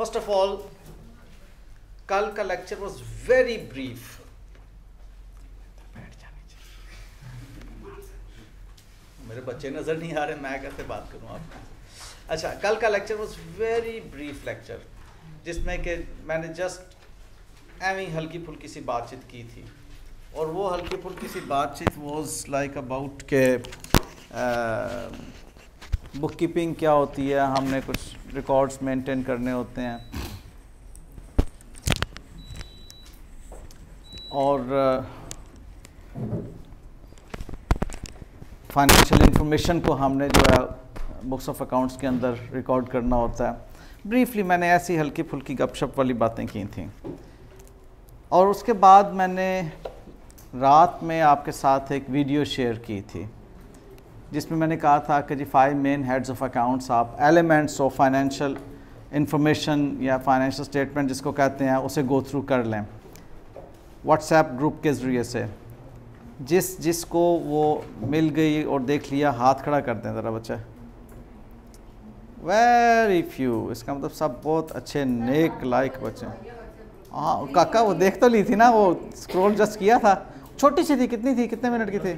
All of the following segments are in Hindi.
फर्स्ट ऑफ ऑल कल का लेक्चर वॉज वेरी ब्रीफ मेरे बच्चे नज़र नहीं आ रहे मैं कैसे बात करूँ आप अच्छा कल का lecture was very brief lecture जिसमें कि मैंने जस्ट एवं हल्की फुल्की सी बातचीत की थी और वो हल्की फुल्की सी बातचीत वॉज लाइक अबाउट के बुक कीपिंग क्या होती है हमने कुछ रिकॉर्ड्स मेंटेन करने होते हैं और फाइनेंशियल uh, इंफॉर्मेशन को हमने जो है बुक्स ऑफ अकाउंट्स के अंदर रिकॉर्ड करना होता है ब्रीफली मैंने ऐसी हल्की फुल्की गपशप वाली बातें की थी और उसके बाद मैंने रात में आपके साथ एक वीडियो शेयर की थी जिसमें मैंने कहा था कि जी five main heads of accounts आप एलिमेंट्स ऑफ फाइनेंशियल इंफॉर्मेशन या फाइनेंशियल स्टेटमेंट जिसको कहते हैं उसे गो थ्रू कर लें व्हाट्सएप ग्रुप के ज़रिए से जिस जिसको वो मिल गई और देख लिया हाथ खड़ा कर दें ज़रा बच्चा वेरी फ्यू इसका मतलब सब बहुत अच्छे नेक लाइक बच्चे हाँ काका वो देख तो ली थी ना वो स्क्रॉल जस्ट किया था छोटी सी थी कितनी थी कितने मिनट की थी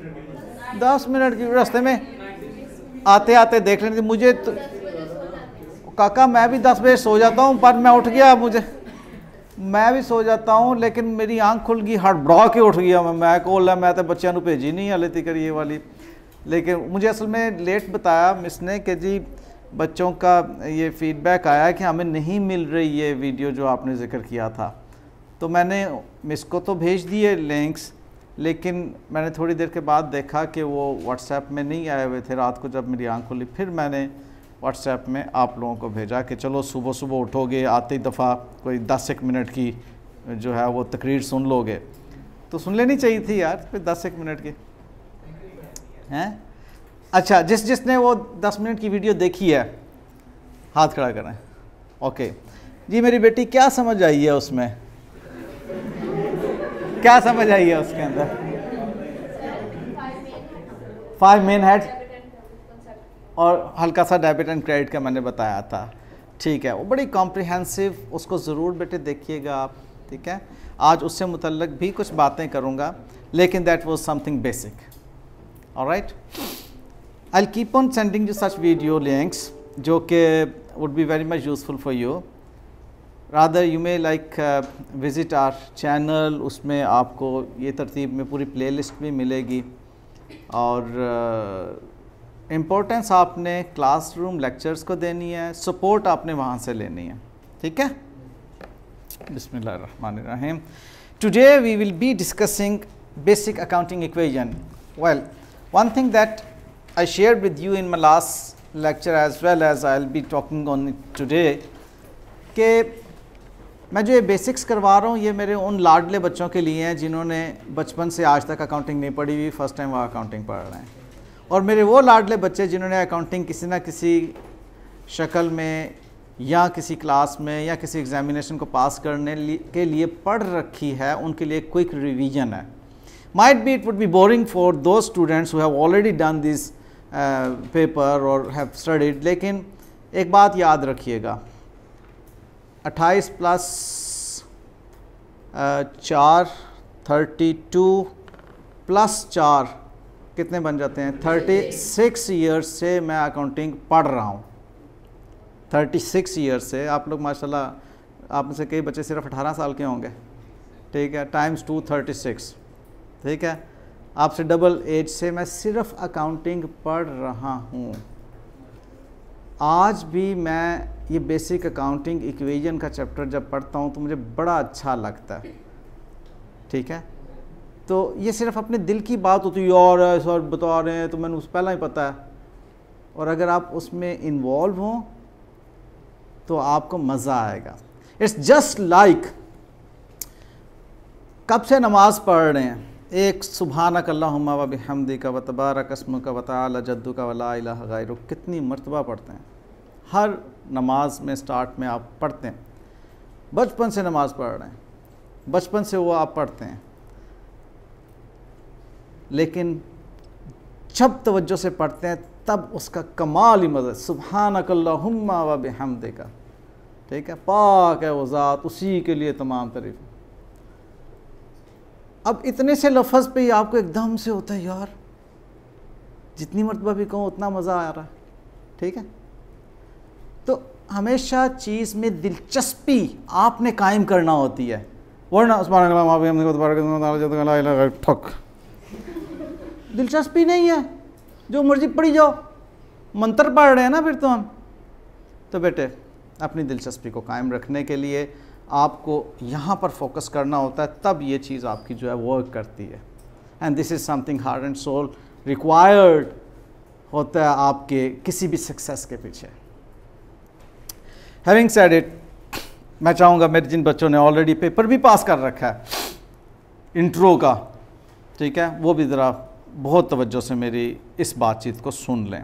दस मिनट के रास्ते में आते आते देख लेते मुझे तो, काका मैं भी दस बजे सो जाता हूँ पर मैं उठ गया मुझे मैं भी सो जाता हूँ लेकिन मेरी आंख खुल गई बढ़ा के उठ गया मैं मैं कोल है मैं तो बच्चों भेजी नहीं हले तक ये वाली लेकिन मुझे असल में लेट बताया मिस ने कि जी बच्चों का ये फीडबैक आया कि हमें नहीं मिल रही ये वीडियो जो आपने जिक्र किया था तो मैंने मिस को तो भेज दिए लिंक्स लेकिन मैंने थोड़ी देर के बाद देखा कि वो व्हाट्सएप में नहीं आए हुए थे रात को जब मेरी आँख खुली फिर मैंने व्हाट्सएप में आप लोगों को भेजा कि चलो सुबह सुबह उठोगे आते ही दफ़ा कोई दस एक मिनट की जो है वो तकरीर सुन लोगे तो सुन लेनी चाहिए थी यार फिर दस एक मिनट की हैं अच्छा जिस जिसने वो दस मिनट की वीडियो देखी है हाथ खड़ा करें ओके जी मेरी बेटी क्या समझ आई है उसमें क्या समझ आई है उसके अंदर फाइव मेन हेड और हल्का सा डेबिट एंड क्रेडिट का मैंने बताया था ठीक है वो बड़ी कॉम्प्रिहेंसिव उसको ज़रूर बेटे देखिएगा आप ठीक है आज उससे मुतलक भी कुछ बातें करूँगा लेकिन दैट वॉज समथिंग बेसिक और right I keep on sending you such video links जो कि would be very much useful for you rather you may like visit our channel उसमें आपको ये तरतीब में पूरी प्ले लिस्ट भी मिलेगी और इम्पोर्टेंस uh, आपने रूम लेक्चर्स को देनी है सपोर्ट आपने वहाँ से लेनी है ठीक है बिस्मिल रहीम today we will be discussing basic accounting equation well one thing that I share with you in my last lecture as well as I'll be talking on today के मैं जो ये बेसिक्स करवा रहा हूँ ये मेरे उन लाडले बच्चों के लिए हैं जिन्होंने बचपन से आज तक अकाउंटिंग नहीं पढ़ी हुई फर्स्ट टाइम वो अकाउंटिंग पढ़ रहे हैं और मेरे वो लाडले बच्चे जिन्होंने अकाउंटिंग किसी ना किसी शक्ल में या किसी क्लास में या किसी एग्जामिनेशन को पास करने के लिए पढ़ रखी है उनके लिए क्विक रिवीजन है might be it would be boring for those students have already done this paper और हैव स्टडीड लेकिन एक बात याद रखिएगा अट्ठाईस प्लस चार थर्टी टू प्लस चार कितने बन जाते हैं थर्टी सिक्स ईयर्स से मैं अकाउंटिंग पढ़ रहा हूँ थर्टी सिक्स ईयर्स से आप लोग माशाल्लाह आप में से कई बच्चे सिर्फ अठारह साल के होंगे ठीक है टाइम्स टू थर्टी सिक्स ठीक है आपसे डबल एज से मैं सिर्फ अकाउंटिंग पढ़ रहा हूँ आज भी मैं ये बेसिक अकाउंटिंग इक्वेजन का चैप्टर जब पढ़ता हूँ तो मुझे बड़ा अच्छा लगता है ठीक है तो ये सिर्फ अपने दिल की बात होती है और सर बता रहे हैं तो मैंने उस पहला ही पता है और अगर आप उसमें इन्वॉल्व हों तो आपको मज़ा आएगा इट्स जस्ट लाइक कब से नमाज़ पढ़ रहे हैं एक सुबहानक अल्लाहुम्मा व का वतबार कस्म का वताल जद्दू का वला कितनी मरतबा पढ़ते हैं हर नमाज में स्टार्ट में आप पढ़ते हैं बचपन से नमाज पढ़ रहे हैं बचपन से वो आप पढ़ते हैं लेकिन जब तवज्जो से पढ़ते हैं तब उसका कमाल ही मज़ा सुबहानकल्लाहुम्मा व बिहमदी का ठीक है पाक है वो ज़ात उसी के लिए तमाम तरीफ़ अब इतने से लफज पे ही आपको एकदम से होता है यार जितनी मरतबा भी कहूँ उतना मज़ा आ रहा है ठीक है तो हमेशा चीज़ में दिलचस्पी आपने कायम करना होती है वरना ठक दिलचस्पी नहीं है जो मर्जी पढ़ी जाओ मंत्र पढ़ रहे हैं ना फिर तो हम तो बेटे अपनी दिलचस्पी को कायम रखने के लिए आपको यहाँ पर फोकस करना होता है तब ये चीज़ आपकी जो है वर्क करती है and this is something heart and soul required होता है आपके किसी भी सक्सेस के पीछे हैविंग सेड इट मैं चाहूँगा मेरे जिन बच्चों ने ऑलरेडी पेपर भी पास कर रखा है इंट्रो का ठीक है वो भी ज़रा बहुत तवज्जो से मेरी इस बातचीत को सुन लें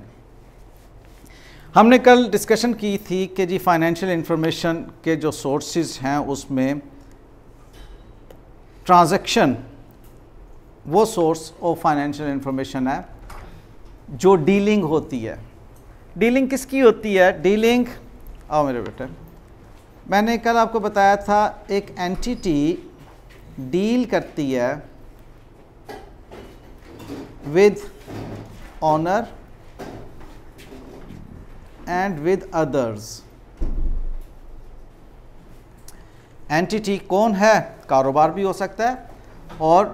हमने कल डिस्कशन की थी कि जी फाइनेंशियल इंफॉर्मेशन के जो सोर्सेज हैं उसमें ट्रांजैक्शन वो सोर्स ऑफ फाइनेंशियल इन्फॉर्मेशन है जो डीलिंग होती है डीलिंग किसकी होती है डीलिंग आओ मेरे बेटे मैंने कल आपको बताया था एक एंटिटी डील करती है with owner and with others entity कौन है कारोबार भी हो सकता है और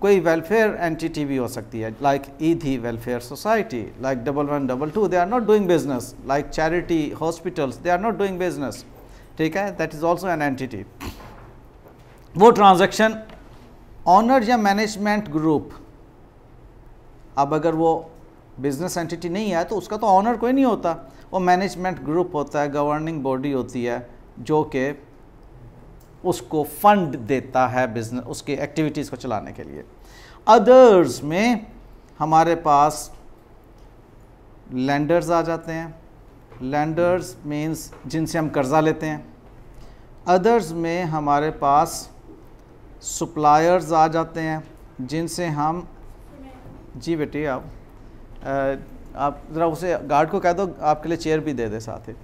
कोई वेलफेयर एंटिटी भी हो सकती है like Edhi welfare society like double one double two they are not doing business like charity hospitals they are not doing business ठीक है that is also an entity वो ट्रांजैक्शन ऑनर या मैनेजमेंट ग्रुप अब अगर वो बिजनेस एंटिटी नहीं है तो उसका तो ऑनर कोई नहीं होता वो मैनेजमेंट ग्रुप होता है गवर्निंग बॉडी होती है जो कि उसको फंड देता है बिजनेस उसकी एक्टिविटीज़ को चलाने के लिए अदर्स में हमारे पास लैंडर्स आ जाते हैं लैंडर्स मीन्स जिनसे हम कर्ज़ा लेते हैं अदर्स में हमारे पास सप्लायर्स आ जाते हैं जिनसे हम जी बेटी आप आप ज़रा उसे गार्ड को कह दो आपके लिए चेयर भी दे दे साथ ही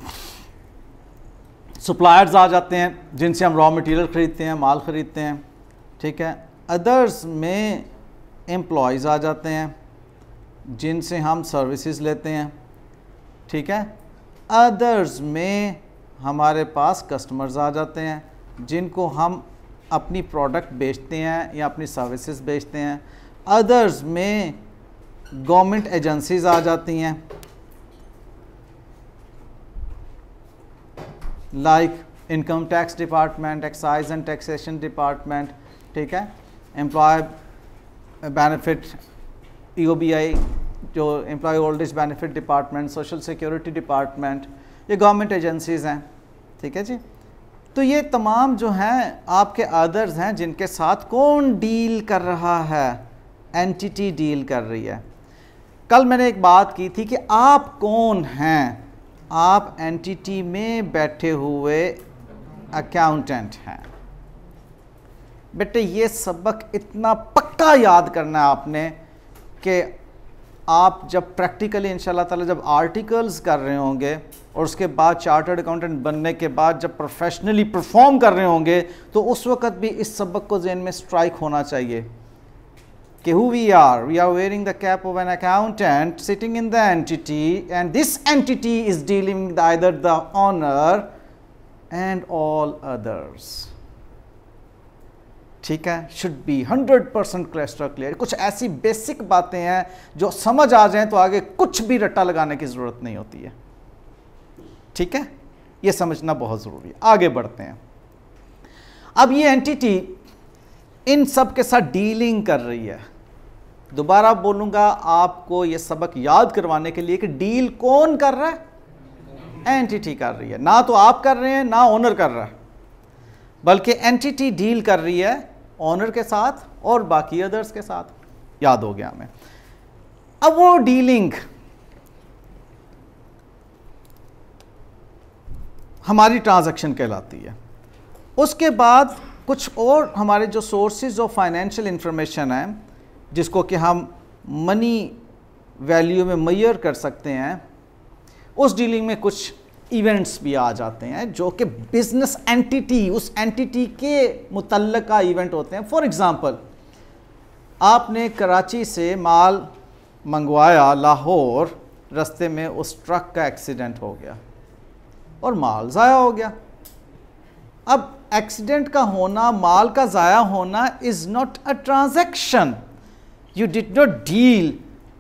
सप्लायर्स आ जाते हैं जिनसे हम रॉ मटेरियल ख़रीदते हैं माल ख़रीदते हैं ठीक है अदर्स में एम्प्लॉयज़ आ जाते हैं जिनसे हम सर्विसेज लेते हैं ठीक है अदर्स में हमारे पास कस्टमर्स आ जाते हैं जिनको हम अपनी प्रोडक्ट बेचते हैं या अपनी सर्विसेज बेचते हैं अदर्स में गवर्नमेंट एजेंसीज आ जाती हैं like income tax department excise and taxation department ठीक है एम्प्लॉय बेनिफिट ईओबीआई जो employee old age benefit department social security department ये गवर्नमेंट एजेंसीज़ हैं ठीक है जी तो ये तमाम जो हैं आपके अदर्स हैं जिनके साथ कौन डील कर रहा है एंटिटी डील कर रही है कल मैंने एक बात की थी कि आप कौन हैं आप एंटिटी में बैठे हुए अकाउंटेंट हैं बेटे ये सबक इतना पक्का याद करना है आपने कि आप जब प्रैक्टिकली इन ताला जब आर्टिकल्स कर रहे होंगे और उसके बाद चार्टर्ड अकाउंटेंट बनने के बाद जब प्रोफेशनली परफॉर्म कर रहे होंगे तो उस वक्त भी इस सबक को जेन में स्ट्राइक होना चाहिए okay, who we are? We are wearing the cap of an accountant sitting in the entity and this entity is dealing with either the owner and all others. ठीक है should be 100 percent cluster clear कुछ ऐसी बेसिक बातें हैं जो समझ आ जाएं तो आगे कुछ भी रट्टा लगाने की ज़रूरत नहीं होती है ठीक है ये समझना बहुत ज़रूरी है आगे बढ़ते हैं अब ये एंटिटी इन सब के साथ डीलिंग कर रही है दोबारा बोलूंगा आपको ये सबक याद करवाने के लिए कि डील कौन कर रहा है एंटिटी कर रही है ना तो आप कर रहे हैं ना ओनर कर रहा है बल्कि एंटिटी डील कर रही है ओनर के साथ और बाकी अदर्स के साथ याद हो गया हमें अब वो डीलिंग हमारी ट्रांजैक्शन कहलाती है उसके बाद कुछ और हमारे जो सोर्सेज ऑफ फाइनेंशियल इंफॉर्मेशन हैं जिसको कि हम मनी वैल्यू में मैयर कर सकते हैं उस डीलिंग में कुछ इवेंट्स भी आ जाते हैं जो कि बिजनेस एंटिटी उस एंटिटी के मुतल का इवेंट होते हैं फॉर एग्ज़ाम्पल आपने कराची से माल मंगवाया लाहौर रास्ते में उस ट्रक का एक्सीडेंट हो गया और माल ज़ाया हो गया अब एक्सीडेंट का होना माल का ज़ाया होना is not a transaction You did not deal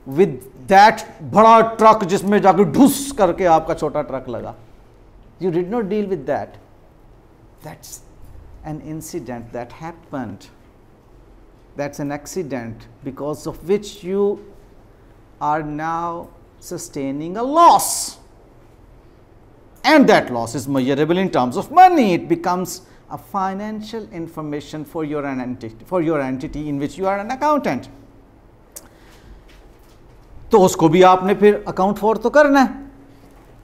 with that बड़ा ट्रक जिसमें जाके ढुस करके आपका छोटा ट्रक लगा you did not deal with that. That's an incident that happened. That's an accident because of which you are now sustaining a loss. And that loss is measurable in terms of money. It becomes a financial information for your entity, for your entity in which you are an accountant. तो उसको भी आपने फिर अकाउंट फॉर तो करना है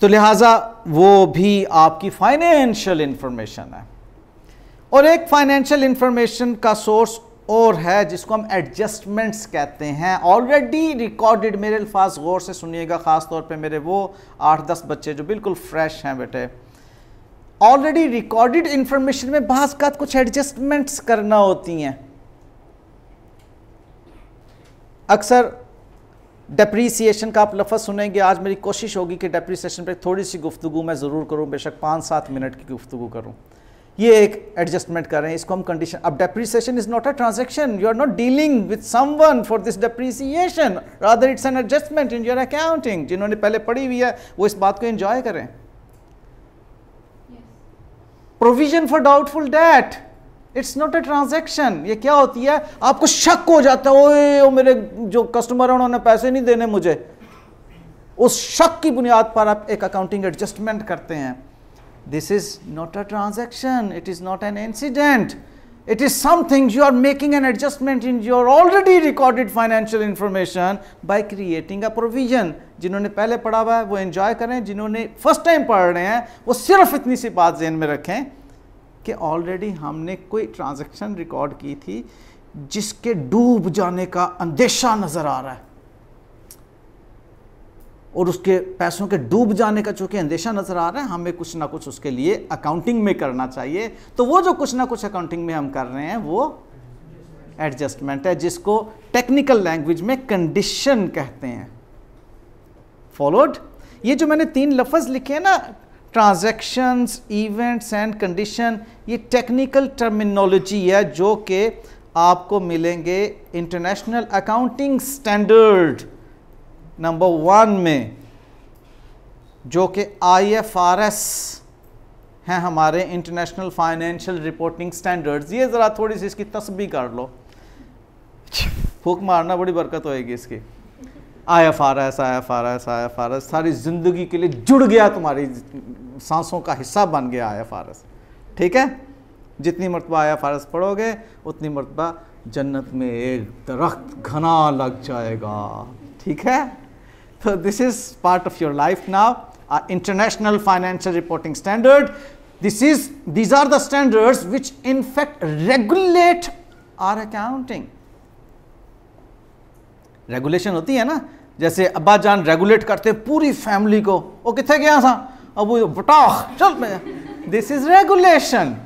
तो लिहाजा वो भी आपकी फाइनेंशियल इंफॉर्मेशन है और एक फाइनेंशियल इंफॉर्मेशन का सोर्स और है जिसको हम एडजस्टमेंट्स कहते हैं ऑलरेडी रिकॉर्डेड मेरे अल्फाज गौर से सुनिएगा ख़ास तौर पे मेरे वो आठ दस बच्चे जो बिल्कुल फ्रेश हैं बेटे ऑलरेडी रिकॉर्डेड इंफॉर्मेशन में बास का कुछ एडजस्टमेंट्स करना होती हैं अक्सर डेप्रीसीशन का आप लफ्ज़ सुनेंगे आज मेरी कोशिश होगी कि डेप्रीसीशन पर थोड़ी सी गुफ्तु मैं ज़रूर करूँ बेशक पाँच सात मिनट की गुफ्तु करूँ ये एक एडजस्टमेंट कर रहे हैं इसको हम कंडीशन अब depreciation is not a transaction you are not dealing with someone for this depreciation rather it's an adjustment in your accounting जिन्होंने पहले पढ़ी हुई है वो इस बात को एंजॉय करें provision for doubtful debt it's not a transaction ये क्या होती है आपको शक हो जाता है ओए ओ मेरे जो कस्टमर है उन्होंने पैसे नहीं देने मुझे उस शक की बुनियाद पर आप एक अकाउंटिंग एडजस्टमेंट करते हैं this is not a transaction it is not an incident it is something you are making an adjustment in your already recorded financial information by creating a provision जिन्होंने पहले पढ़ा हुआ है वो एंजॉय करें जिन्होंने फर्स्ट टाइम पढ़ रहे हैं वो सिर्फ इतनी सी बात जहन में रखें कि ऑलरेडी हमने कोई ट्रांजैक्शन रिकॉर्ड की थी जिसके डूब जाने का अंदेशा नज़र आ रहा है और उसके पैसों के डूब जाने का चूंकि अंदेशा नज़र आ रहा है हमें कुछ ना कुछ उसके लिए अकाउंटिंग में करना चाहिए तो वो जो कुछ ना कुछ अकाउंटिंग में हम कर रहे हैं वो एडजस्टमेंट है जिसको टेक्निकल लैंग्वेज में कंडीशन कहते हैं फॉलोड ये जो मैंने तीन लफज लिखे हैं ना ट्रांजैक्शंस इवेंट्स एंड कंडीशन ये टेक्निकल टर्मिनोलॉजी है जो कि आपको मिलेंगे international accounting standard number one में जो कि आईएफआरएस हैं हमारे इंटरनेशनल फाइनेंशियल रिपोर्टिंग स्टैंडर्ड्स ये ज़रा थोड़ी सी इसकी तस्बी कर लो फूक मारना बड़ी बरकत होएगी इसकी I F R S I F R S I F R S सारी ज़िंदगी के लिए जुड़ गया तुम्हारी सांसों का हिस्सा बन गया आई एफ आर एस ठीक है जितनी मरतबा आई एफ आर एस पढ़ोगे उतनी मरतबा जन्नत में एक दरख्त घना लग जाएगा ठीक है तो this is part of your life now international financial reporting standard this is these are the standards which in fact regulate our accounting regulation होती है ना जैसे अब्बा जान रेगुलेट करते पूरी फैमिली को वो कितने गया था अब वो बटाख चल मैं दिस इज रेगुलेशन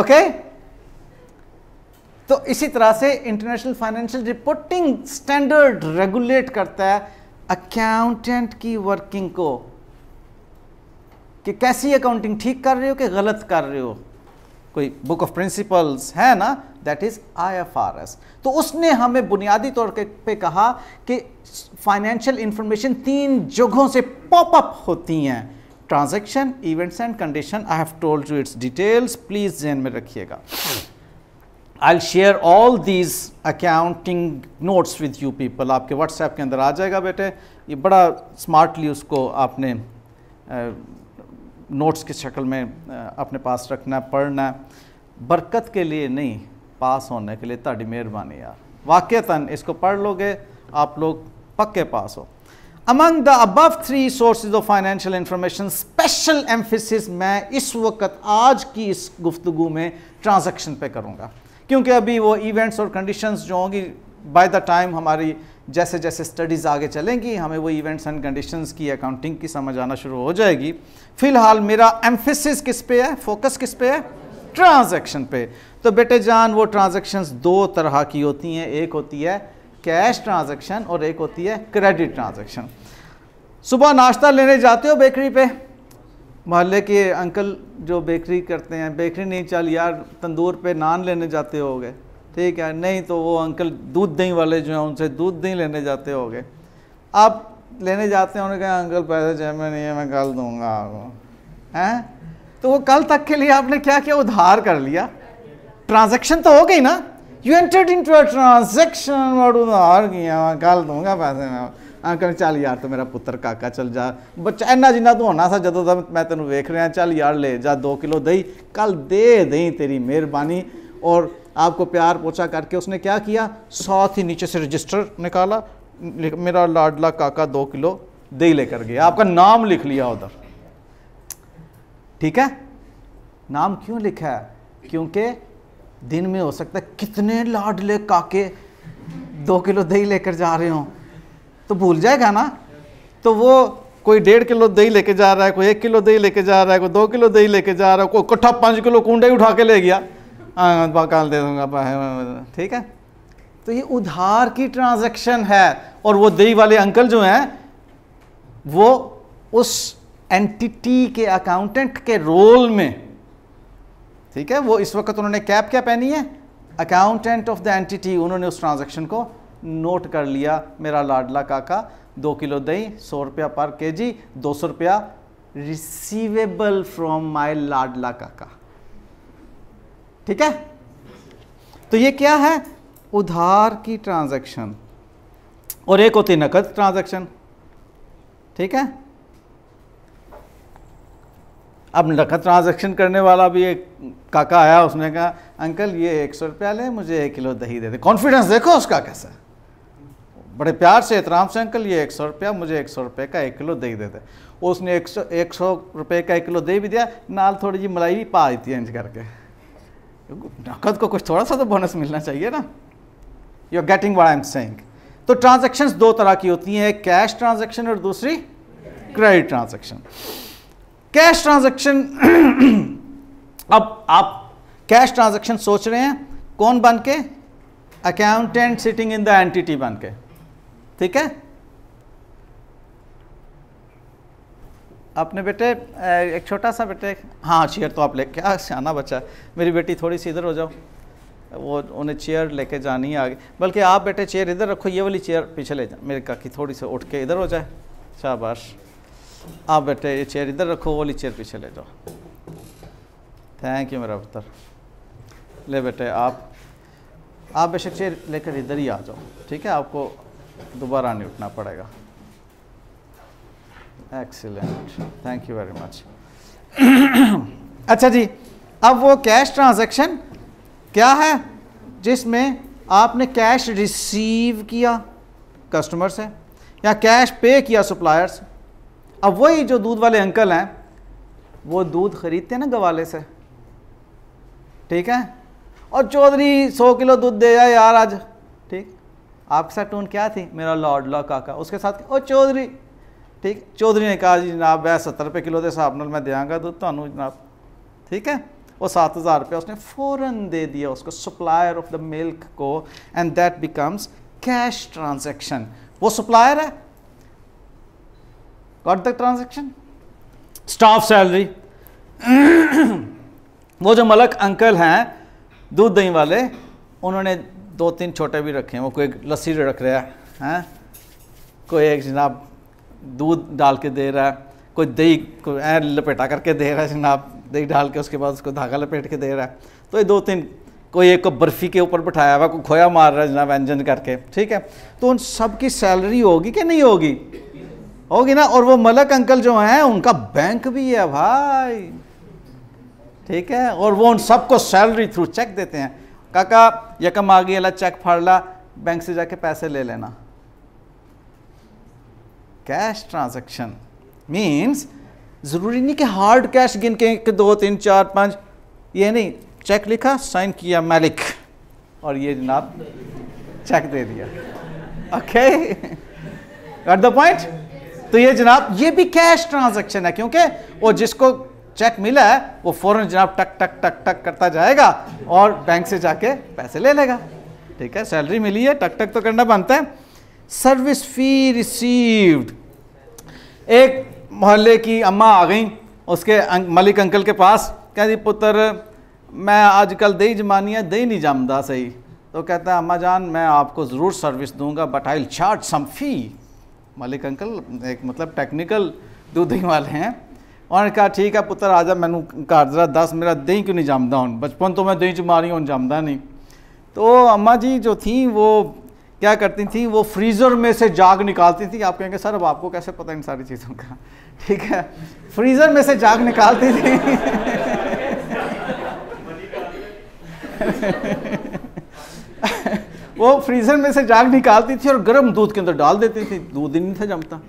ओके तो इसी तरह से international financial reporting standard regulate करता है अकाउंटेंट की वर्किंग को कि कैसी अकाउंटिंग ठीक कर रहे हो कि गलत कर रहे हो कोई बुक ऑफ प्रिंसिपल्स है ना दैट इज आईएफआरएस तो उसने हमें बुनियादी तौर पे कहा कि फाइनेंशियल इंफॉर्मेशन तीन जगहों से पॉपअप होती हैं transaction events and condition I have told you it's details please जेन में रखिएगा I share all these accounting notes with you people आपके व्हाट्सएप के अंदर आ जाएगा बेटे ये बड़ा स्मार्टली उसको आपने uh, नोट्स की शक्ल में अपने पास रखना पढ़ना बरकत के लिए नहीं पास होने के लिए ताड़ी मेहरबानी यार वाक़ता इसको पढ़ लोगे आप लोग पक्के पास हो among the above three sources of financial information special emphasis मैं इस वक्त आज की इस गुफ्तु में ट्रांजेक्शन पे करूँगा क्योंकि अभी वो इवेंट्स और कंडीशंस जो होंगी बाय द टाइम हमारी जैसे जैसे स्टडीज़ आगे चलेंगी हमें वो इवेंट्स एंड कंडीशंस की अकाउंटिंग की समझ आना शुरू हो जाएगी फिलहाल मेरा एम्फेसिस किस पे है फोकस किस पे है ट्रांजैक्शन पे तो बेटे जान वो ट्रांजैक्शंस दो तरह की होती हैं एक होती है कैश ट्रांजैक्शन और एक होती है क्रेडिट ट्रांजेक्शन सुबह नाश्ता लेने जाते हो बेकरी पे मोहल्ले के अंकल जो बेकरी करते हैं बेकरी नहीं चल यार तंदूर पे नान लेने जाते हो गए ठीक है नहीं तो वो अंकल दूध दही वाले जो हैं उनसे दूध दही लेने जाते हो गए आप लेने जाते हैं उन्होंने कहा अंकल पैसे जेब में नहीं है मैं कल दूंगा आपको हैं तो वो कल तक के लिए आपने क्या किया उधार कर लिया ट्रांजेक्शन तो हो गई ना you entered into transaction और उधार किया कल दूंगा पैसे मैं अंकल चल यार तो मेरा पुत्र काका चल जा बच्चा इन्ना जिन्ना तू होना सा जो मैं ਮੈਂ वेख रहा चल यार ले जा दो किलो दही कल दे दही तेरी मेहरबानी और आपको प्यार पोछा करके उसने क्या किया साथ ही नीचे से रजिस्टर निकाला मेरा लाडला काका दो किलो दही लेकर गया आपका नाम लिख लिया उधर ठीक है नाम क्यों लिखा है क्योंकि दिन में हो सकता है कितने लाडले काके दो किलो दही लेकर जा रहे हो तो भूल जाएगा ना तो वो कोई डेढ़ किलो दही लेके जा रहा है कोई एक किलो दही लेके जा रहा है कोई दो किलो दही लेके जा रहा है कोई इकट्ठा पाँच किलो कुंडे उठा के ले गया हाँ, हाँ, काल दे दूंगा ठीक है तो ये उधार की ट्रांजैक्शन है और वो दई वाले अंकल जो हैं वो उस एंटिटी के अकाउंटेंट के रोल में ठीक है वो इस वक्त उन्होंने कैप क्या पहनी है अकाउंटेंट ऑफ द एंटिटी उन्होंने उस ट्रांजैक्शन को नोट कर लिया मेरा लाडला काका दो किलो दही सौ रुपया पर केजी दो सौ रुपया रिसीवेबल फ्रॉम माई लाडला काका ठीक है तो ये क्या है उधार की ट्रांजैक्शन और एक होती नकद ट्रांजैक्शन ठीक है अब नकद ट्रांजैक्शन करने वाला भी एक काका आया उसने कहा अंकल ये एक सौ रुपया ले मुझे एक किलो दही दे दे कॉन्फिडेंस देखो उसका कैसा बड़े प्यार से एहतराम से अंकल ये एक सौ रुपया मुझे एक सौ रुपये का एक किलो दही दे दे उसने एक सौ एक सौ रुपये का एक किलो दही भी दिया नाल थोड़ी जी मलाई भी पा दी इंज करके नकद को कुछ थोड़ा सा तो बोनस मिलना चाहिए ना you are getting Y M सेंग तो ट्रांजेक्शन दो तरह की होती हैं कैश ट्रांजेक्शन और दूसरी क्रेडिट ट्रांजेक्शन कैश ट्रांजेक्शन अब आप कैश ट्रांजेक्शन सोच रहे हैं कौन बन के accountant sitting in the entity बन के ठीक है अपने बेटे एक छोटा सा बेटे हाँ चेयर तो आप ले क्या सियाना बच्चा मेरी बेटी थोड़ी सी इधर हो जाओ वो उन्हें चेयर लेके जानी है आगे बल्कि आप बेटे चेयर इधर रखो ये वाली चेयर पीछे ले जाओ मेरे काकी थोड़ी सी उठ के इधर हो जाए शाबाश आप बेटे ये चेयर इधर रखो वो वाली चेयर पीछे ले जाओ थैंक यू मेरा पुत्र ले बेटे आप आप बेशक चेयर लेकर इधर ही आ जाओ ठीक है आपको दोबारा नहीं उठना पड़ेगा excellent thank you very much अच्छा जी अब वो कैश ट्रांजैक्शन क्या है जिसमें आपने कैश रिसीव किया कस्टमर से या कैश पे किया सप्लायर से अब वही जो दूध वाले अंकल हैं वो दूध खरीदते हैं ना गवाले से ठीक है और चौधरी सौ किलो दूध दे जाए यार आज ठीक आपके साथ टून क्या थी मेरा लॉर्ड लॉ काका उसके साथ ओ चौधरी ठीक चौधरी ने कहा जी जनाब वह सत्तर रुपये किलो के हिसाब न मैं ਦੇਵਾਂਗਾ ਦੁੱਧ ਤੁਹਾਨੂੰ जनाब ठीक है वो सात हज़ार रुपया उसने फ़ौरन दे दिया उसको सप्लायर ऑफ द मिल्क को and that becomes cash transaction वो सप्लायर है got the transaction staff salary वो जो मलक अंकल हैं दूध दही वाले उन्होंने दो तीन छोटे भी रखे हैं वो कोई लस्सी रख रहा है हैं कोई एक जनाब दूध डाल के दे रहा है कोई दही को लपेटा करके दे रहा है जनाब दही डाल के उसके बाद उसको धागा लपेट के दे रहा है तो ये दो तीन कोई एक को बर्फ़ी के ऊपर बिठाया हुआ कोई खोया मार रहा है जनाब व्यंजन करके ठीक है तो उन सब की सैलरी होगी कि नहीं होगी होगी ना और वो मलक अंकल जो हैं उनका बैंक भी है भाई ठीक है और वो उन सबको सैलरी थ्रू चेक देते हैं काका यकम आ गई अला चेक फाड़ ला बैंक से जाके पैसे ले लेना कैश ट्रांजेक्शन मीन्स ज़रूरी नहीं कि हार्ड कैश गिन के एक दो तीन चार पाँच ये नहीं चेक लिखा साइन किया मालिक और ये जनाब चेक दे दिया ओके एट द पॉइंट तो ये जनाब ये भी कैश ट्रांजैक्शन है क्योंकि वो जिसको चेक मिला है वो फौरन जनाब टक टक टक टक करता जाएगा और बैंक से जाके पैसे ले लेगा ठीक है सैलरी मिली है टक टक तो करना बनता है सर्विस फी रिसीव्ड एक मोहल्ले की अम्मा आ गई उसके अंक, मलिक अंकल के पास कहती पुत्र मैं आजकल दही जमानी है दही नहीं जमदा सही तो कहता है अम्मा जान मैं आपको ज़रूर सर्विस दूंगा but I charge some fee Malik uncle एक मतलब टेक्निकल दूध दही वाले हैं उन्होंने कहा ठीक है पुत्र आजा मैं कर जरा दस मेरा दही क्यों नहीं जमदा हूँ बचपन तो मैं दही जमा रही हूँ जमदा नहीं तो अम्मा जी जो थी वो क्या करती थी वो फ्रीज़र में से जाग निकालती थी आप कहेंगे सर अब आपको कैसे पता इन सारी चीज़ों का ठीक है फ्रीज़र में से जाग निकालती थी वो फ्रीज़र में से जाग निकालती थी और गर्म दूध के अंदर डाल देती थी दूध ही नहीं था जमता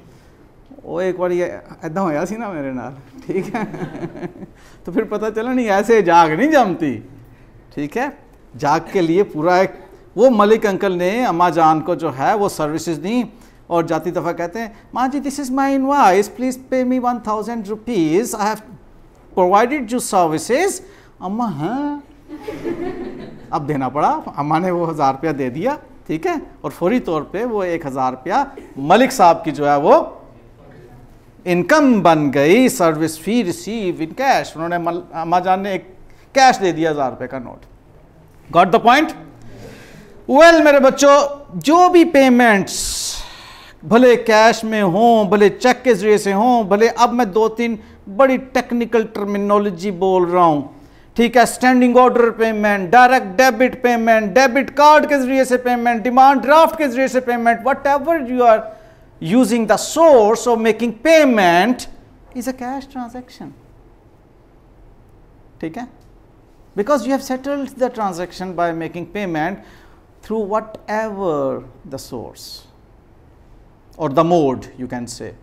एक बार ये ऐदा होया सी ना मेरे नाल ठीक है तो फिर पता चला नहीं ऐसे जाग नहीं जमती ठीक है जाग के लिए पूरा एक वो मलिक अंकल ने अम्मा जान को जो है वो सर्विसेज दी और जाती दफ़ा कहते हैं माँ जी this is my invoice please pay me one thousand rupees I have provided you services अम्मा हैं हाँ? अब देना पड़ा अम्मा ने वो हज़ार रुपया दे दिया ठीक है और फौरी तौर पे वो एक हज़ार रुपया मलिक साहब की जो है वो इनकम बन गई service fee receive in cash उन्होंने अम्मा जान ने एक कैश दे दिया हज़ार रुपये का note got the point well well, मेरे बच्चों जो भी पेमेंट्स भले कैश में हों भले चेक के ज़रिए से हों भले अब मैं दो तीन बड़ी टेक्निकल टर्मिनोलॉजी बोल रहा हूँ ठीक है standing order payment direct debit payment debit card के जरिए से पेमेंट डिमांड ड्राफ्ट के जरिए से payment whatever you are using the source of making payment is a cash transaction ठीक है because you have settled the transaction by making payment through whatever the source or the mode you can say.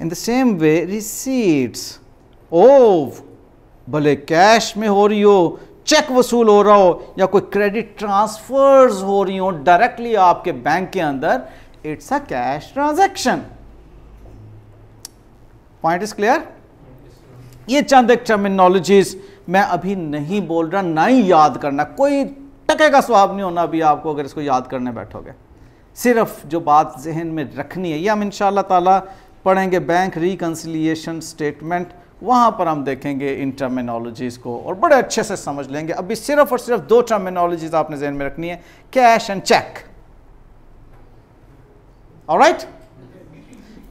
In the same way receipts, oh भले कैश में हो रही हो चेक वसूल हो रहा हो या कोई क्रेडिट ट्रांसफर्स हो रही हो डायरेक्टली आपके बैंक के अंदर it's a cash transaction point is clear ये चंद एक टर्मिनोलॉजीज मैं अभी नहीं बोल रहा ना ही याद करना कोई टके का स्वाब नहीं होना अभी आपको अगर इसको याद करने बैठोगे सिर्फ जो बात जहन में रखनी है ये हम इन ताला पढ़ेंगे बैंक रिकन्सिलियेशन स्टेटमेंट वहाँ पर हम देखेंगे इन टर्मिनोलॉजीज़ को और बड़े अच्छे से समझ लेंगे अभी सिर्फ और सिर्फ दो टर्मिनोलॉजीज आपने जहन में रखनी है कैश एंड चेक और राइट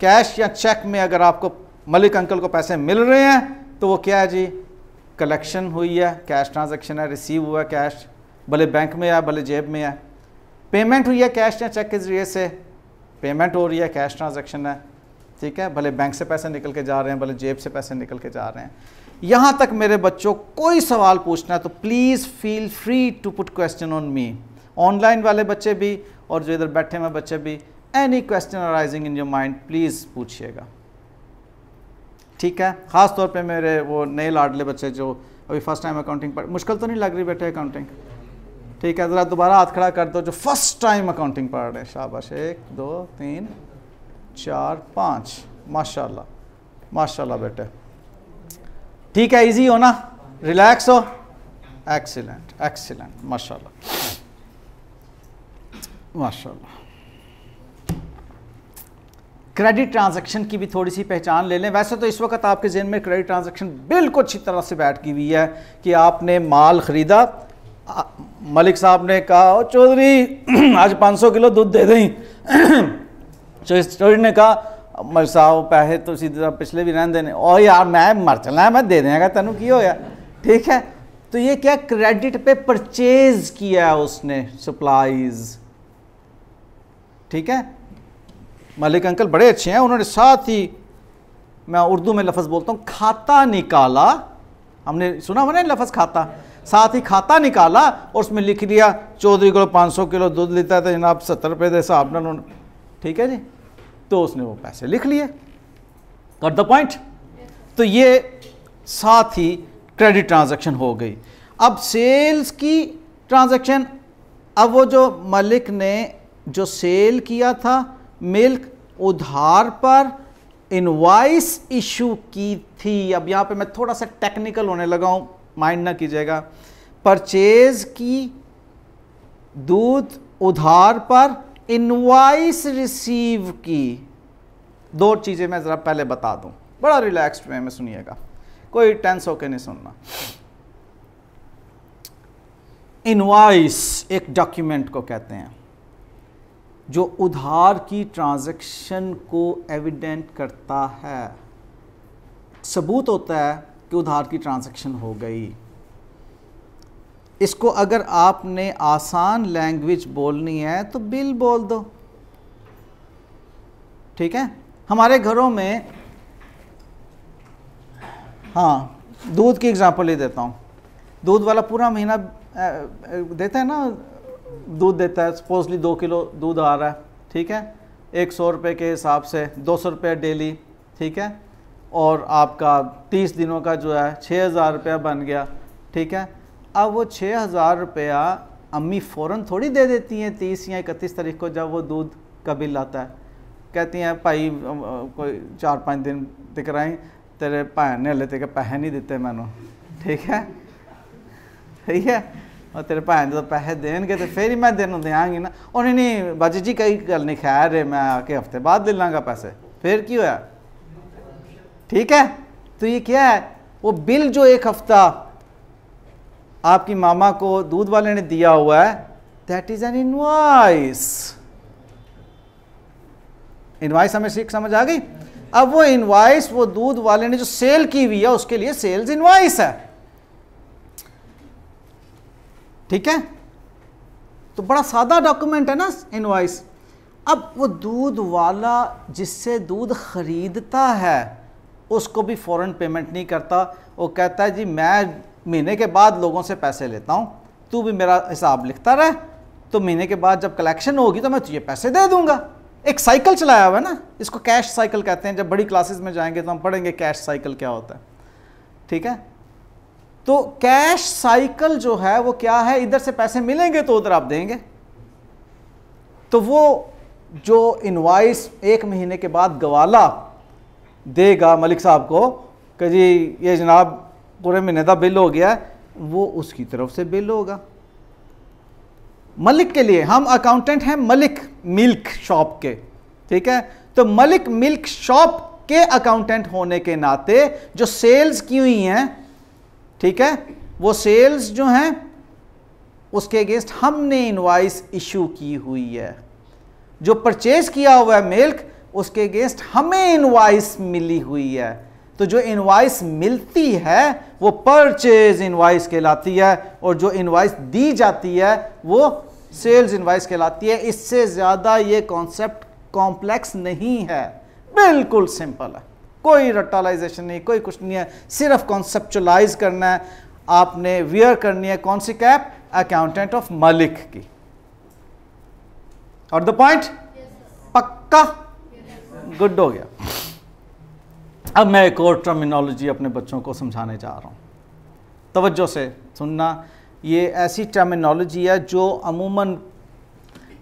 कैश या चेक में अगर आपको मलिक अंकल को पैसे मिल रहे हैं तो वो क्या है जी कलेक्शन हुई है कैश ट्रांजैक्शन है रिसीव हुआ कैश भले बैंक में आए भले जेब में आए पेमेंट हुई है कैश या चेक के ज़रिए से पेमेंट हो रही है कैश ट्रांजेक्शन है ठीक है भले बैंक से पैसे निकल के जा रहे हैं भले जेब से पैसे निकल के जा रहे हैं यहाँ तक मेरे बच्चों कोई सवाल पूछना है तो please feel free to put question on me online वाले बच्चे भी और जो इधर बैठे हुए बच्चे भी any question arising in your mind please पूछिएगा ठीक है ख़ास तौर पे मेरे वो नए लाडले बच्चे जो अभी फर्स्ट टाइम अकाउंटिंग पढ़ मुश्किल तो नहीं लग रही बेटे अकाउंटिंग ठीक है ज़रा दोबारा हाथ खड़ा कर दो जो फर्स्ट टाइम अकाउंटिंग पढ़ रहे हैं शाबाश एक दो तीन चार पाँच माशाल्लाह माशाल्लाह बेटे ठीक है इजी हो ना रिलैक्स हो एक्सीलेंट एक्सीलेंट माशाल्लाह माशाल्लाह क्रेडिट ट्रांजैक्शन की भी थोड़ी सी पहचान ले लें वैसे तो इस वक्त आपके जेन में क्रेडिट ट्रांजैक्शन बिल्कुल अच्छी तरह से बैठ की हुई है कि आपने माल ख़रीदा मलिक साहब ने कहा ओ चौधरी आज 500 किलो दूध दे दें चौधरी ने कहा मलिक साहब पैसे तो सीधे पिछले भी रहने देने ओ यार मैं मर चलना है मैं दे देगा तेन की हो गया ठीक है तो ये क्या क्रेडिट पे परचेज किया उसने सप्लाईज ठीक है मलिक अंकल बड़े अच्छे हैं उन्होंने साथ ही मैं उर्दू में लफ्ज़ बोलता हूँ खाता निकाला हमने सुना ना लफ्ज़ खाता साथ ही खाता निकाला और उसमें लिख दिया चौधरी को पाँच सौ किलो दूध लेता था तो जनाब सत्तर रुपये दे साहब ने उन्होंने ठीक है जी तो उसने वो पैसे लिख लिए गॉट द पॉइंट तो ये साथ ही क्रेडिट ट्रांजेक्शन हो गई अब सेल्स की ट्रांजेक्शन अब वो जो मलिक ने जो सेल किया था मिल्क उधार पर इनवाइस इशू की थी अब यहाँ पे मैं थोड़ा सा टेक्निकल होने लगा हूँ माइंड ना कीजिएगा परचेज की दूध उधार पर इनवाइस रिसीव की दो चीज़ें मैं ज़रा पहले बता दूं बड़ा रिलैक्स्ड वे में सुनिएगा कोई टेंस होके नहीं सुनना इनवाइस एक डॉक्यूमेंट को कहते हैं जो उधार की ट्रांजैक्शन को एविडेंट करता है सबूत होता है कि उधार की ट्रांजैक्शन हो गई इसको अगर आपने आसान लैंग्वेज बोलनी है तो बिल बोल दो ठीक है हमारे घरों में हाँ दूध की एग्जांपल ही देता हूँ दूध वाला पूरा महीना देता है ना दूध देता है सपोजली दो किलो दूध आ रहा है ठीक है एक सौ रुपये के हिसाब से दो सौ रुपये डेली ठीक है और आपका तीस दिनों का जो है छः हज़ार रुपया बन गया ठीक है अब वो छः हज़ार रुपया अम्मी फ़ौरन थोड़ी दे देती हैं तीस या इकतीस तारीख को जब वो दूध का बिल आता है कहती हैं भाई कोई चार पाँच दिन तक तेरे भैन ने हले तक पैसे नहीं दिते मैनू ठीक है ठीक है और तेरे भैन जो पैसे देंगे तो फिर ही मैं दिन देंगी ना उन्हें नहीं बाजी जी कई गल नहीं खैर है मैं आके हफ्ते बाद ले लाँगा पैसे फिर की होया ठीक है तो ये क्या है वो बिल जो एक हफ्ता आपकी मामा को दूध वाले ने दिया हुआ है that is an invoice invoice हमें सीख समझ आ गई अब वो इनवाइस वो दूध वाले ने जो सेल की हुई है उसके लिए सेल्स इनवाइस है ठीक है तो बड़ा सादा डॉक्यूमेंट है ना इनवाइस अब वो दूध वाला जिससे दूध खरीदता है उसको भी फ़ौरन पेमेंट नहीं करता वो कहता है जी मैं महीने के बाद लोगों से पैसे लेता हूँ तू भी मेरा हिसाब लिखता रह तो महीने के बाद जब कलेक्शन होगी तो मैं तुझे पैसे दे दूँगा एक साइकिल चलाया हुआ है ना इसको कैश साइकिल कहते हैं जब बड़ी क्लासेस में जाएंगे तो हम पढ़ेंगे कैश साइकिल क्या होता है ठीक है तो कैश साइकिल जो है वो क्या है इधर से पैसे मिलेंगे तो उधर आप देंगे तो वो जो इनवाइस एक महीने के बाद गवाला देगा मलिक साहब को कि जी ये जनाब पूरे महीने का बिल हो गया वो उसकी तरफ से बिल होगा मलिक के लिए हम अकाउंटेंट हैं मलिक मिल्क शॉप के ठीक है तो मलिक मिल्क शॉप के अकाउंटेंट होने के नाते जो सेल्स की हुई हैं ठीक है वो सेल्स जो हैं उसके अगेंस्ट हमने इनवाइस इशू की हुई है जो परचेज किया हुआ है मिल्क उसके अगेंस्ट हमें इनवाइस मिली हुई है तो जो इनवाइस मिलती है वो परचेज इनवाइस कहलाती है और जो इनवाइस दी जाती है वो सेल्स इनवाइस कहलाती है इससे ज़्यादा ये कॉन्सेप्ट कॉम्प्लेक्स नहीं है बिल्कुल सिंपल है कोई रटालाइजेशन नहीं कोई कुछ नहीं है सिर्फ कॉन्सेप्चुलाइज करना है आपने वियर करनी है कौन सी कैप अकाउंटेंट ऑफ मलिक की और द पॉइंट yes, पक्का गुड हो गया अब मैं एक और टर्मिनोलॉजी अपने बच्चों को समझाने जा रहा हूँ तवज्जो से सुनना ये ऐसी टर्मिनोलॉजी है जो अमूमन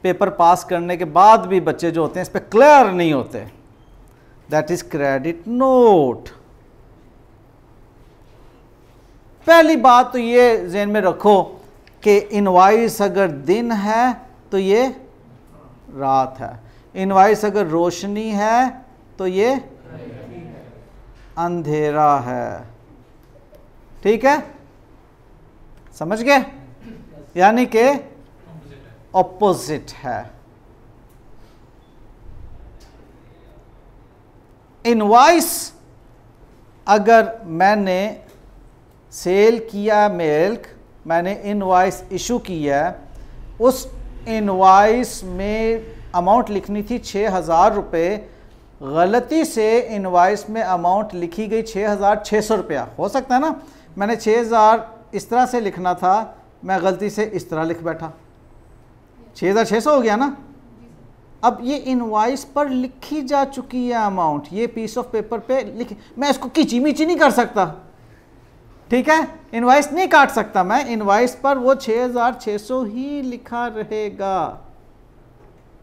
पेपर पास करने के बाद भी बच्चे जो होते हैं इस पर क्लियर नहीं होते दैट इज़ क्रेडिट नोट पहली बात तो ये जेन में रखो कि इनवाइस अगर दिन है तो ये रात है इनवाइस अगर रोशनी है तो ये अंधेरा है ठीक है समझ गए यानी के ऑपोजिट है इनवाइस अगर मैंने सेल किया मिल्क मैंने इनवाइस इशू किया उस इनवाइस में अमाउंट लिखनी थी छः हज़ार रुपये गलती से इनवाइस में अमाउंट लिखी गई छः हज़ार छः सौ रुपया हो सकता है ना मैंने छः हज़ार इस तरह से लिखना था मैं गलती से इस तरह लिख बैठा छः हज़ार छः सौ हो गया ना अब ये इन्वाइस पर लिखी जा चुकी है अमाउंट ये पीस ऑफ पेपर पे लिख मैं इसको कीची मीची नहीं कर सकता ठीक है इनवाइस नहीं काट सकता मैं इनवाइस पर वो छः छः हजार सौ ही लिखा रहेगा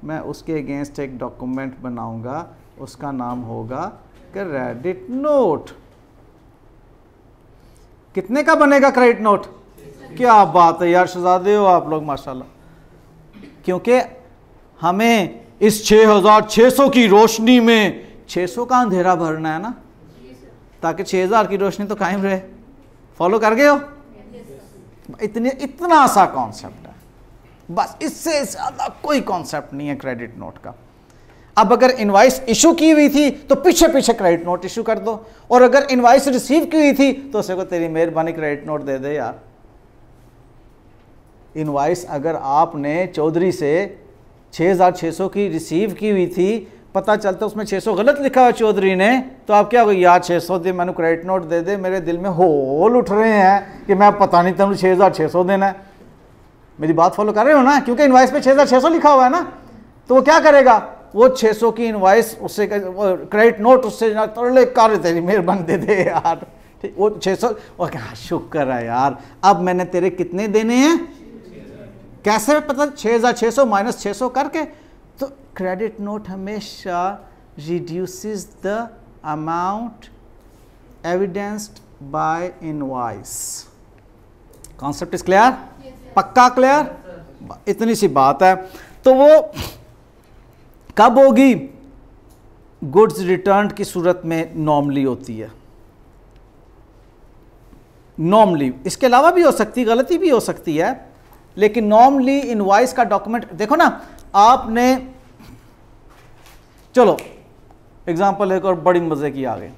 मैं उसके अगेंस्ट एक डॉक्यूमेंट बनाऊंगा उसका नाम होगा क्रेडिट नोट कितने का बनेगा क्रेडिट नोट क्या बात है यार शहजादे हो आप लोग माशाल्लाह क्योंकि हमें इस 6,600 की रोशनी में 600 का अंधेरा भरना है ना ताकि 6,000 की रोशनी तो कायम रहे फॉलो कर गए हो इतने इतना सा कॉन्सेप्ट बस इससे ज़्यादा कोई कॉन्सेप्ट नहीं है क्रेडिट नोट का अब अगर इनवाइस इशू की हुई थी तो पीछे पीछे क्रेडिट नोट इशू कर दो और अगर इनवाइस रिसीव की हुई थी तो उसे को तेरी मेहरबानी क्रेडिट नोट दे दे यार इनवाइस अगर आपने चौधरी से 6600 की रिसीव की हुई थी पता चलता उसमें 600 गलत लिखा हुआ चौधरी ने तो आप क्या हो यार 600 सौ दे मैंने क्रेडिट नोट दे दे मेरे दिल में होल उठ रहे हैं कि मैं पता नहीं छह छः देना है मेरी बात फॉलो कर रहे हो ना क्योंकि इन्वाइस पे 6600 लिखा हुआ है ना तो वो क्या करेगा वो 600 की इन्वाइस उससे क्रेडिट नोट उससे तड़ले कार्य तेरी मेहरबान दे दे यार ठीक वो 600 सौ और क्या शुक्र है यार अब मैंने तेरे कितने देने हैं कैसे पता 6600 माइनस 600 करके तो क्रेडिट नोट हमेशा reduce the amount evidenced by invoice concept is clear पक्का क्लियर इतनी सी बात है तो वो कब होगी गुड्स रिटर्न की सूरत में नॉर्मली होती है नॉर्मली इसके अलावा भी हो सकती गलती भी हो सकती है लेकिन नॉर्मली इनवाइस का डॉक्यूमेंट देखो ना आपने चलो एग्जांपल एक और बड़ी मज़े की आ गई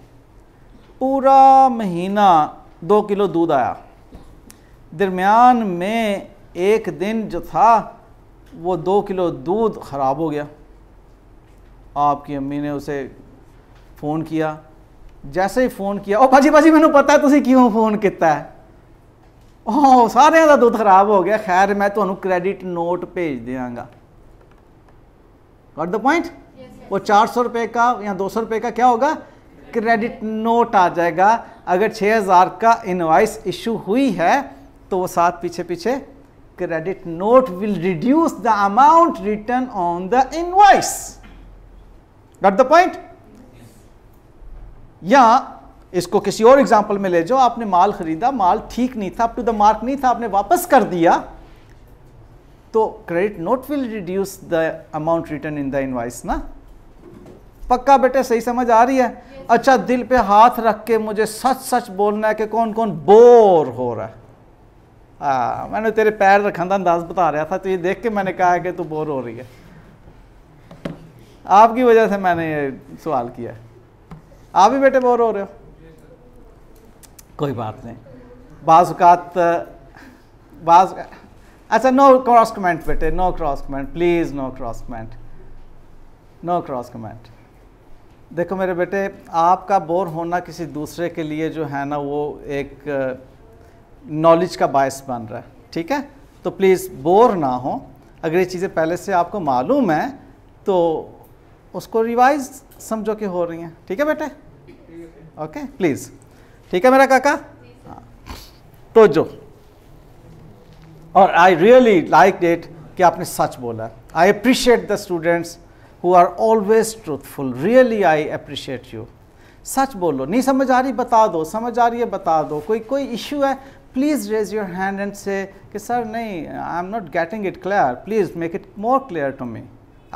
पूरा महीना दो किलो दूध आया दरमियान में एक दिन जो था वो दो किलो दूध ख़राब हो गया आपकी अम्मी ने उसे फ़ोन किया जैसे ही फ़ोन किया ओ भाजी भाजी मैंने पता तुम क्यों फ़ोन किया है ओ सारे का दुध खराब हो गया खैर मैं तो क्रेडिट नोट भेज देंगा कट द पॉइंट वो चार सौ रुपये का या दो सौ रुपये का क्या होगा क्रेडिट नोट आ जाएगा अगर छः हज़ार का इनवाइस इशू हुई है तो वो साथ पीछे पीछे credit note will reduce the amount return on the invoice got the point या इसको किसी और एग्जांपल में ले जाओ आपने माल खरीदा माल ठीक नहीं था अप टू द मार्क नहीं था आपने वापस कर दिया तो credit note will reduce the amount return in the invoice ना पक्का बेटे सही समझ आ रही है yes. अच्छा दिल पे हाथ रख के मुझे सच सच बोलना है कि कौन कौन बोर हो रहा है हाँ मैंने तेरे पैर रखा था अंदाज बता रहा था तो ये देख के मैंने कहा कि तू बोर हो रही है आपकी वजह से मैंने ये सवाल किया आप भी बेटे बोर हो रहे हो कोई बात नहीं बाज़ात बाज अच्छा नो क्रॉस कमेंट बेटे no cross comment please no cross comment no cross comment देखो मेरे बेटे आपका बोर होना किसी दूसरे के लिए जो है ना वो एक नॉलेज का बायस बन रहा है ठीक है तो प्लीज़ बोर ना हो अगर ये चीज़ें पहले से आपको मालूम है तो उसको रिवाइज समझो कि हो रही हैं ठीक है बेटे ओके प्लीज़ ठीक है मेरा काका हाँ तो जो और आई रियली लाइक डेट कि आपने सच बोला I appreciate the students who are always truthful really I appreciate you सच बोलो नहीं समझ आ रही बता दो समझ आ रही है बता दो कोई कोई इशू है please raise your hand and say कि सर नहीं I am not getting it clear please make it more clear to me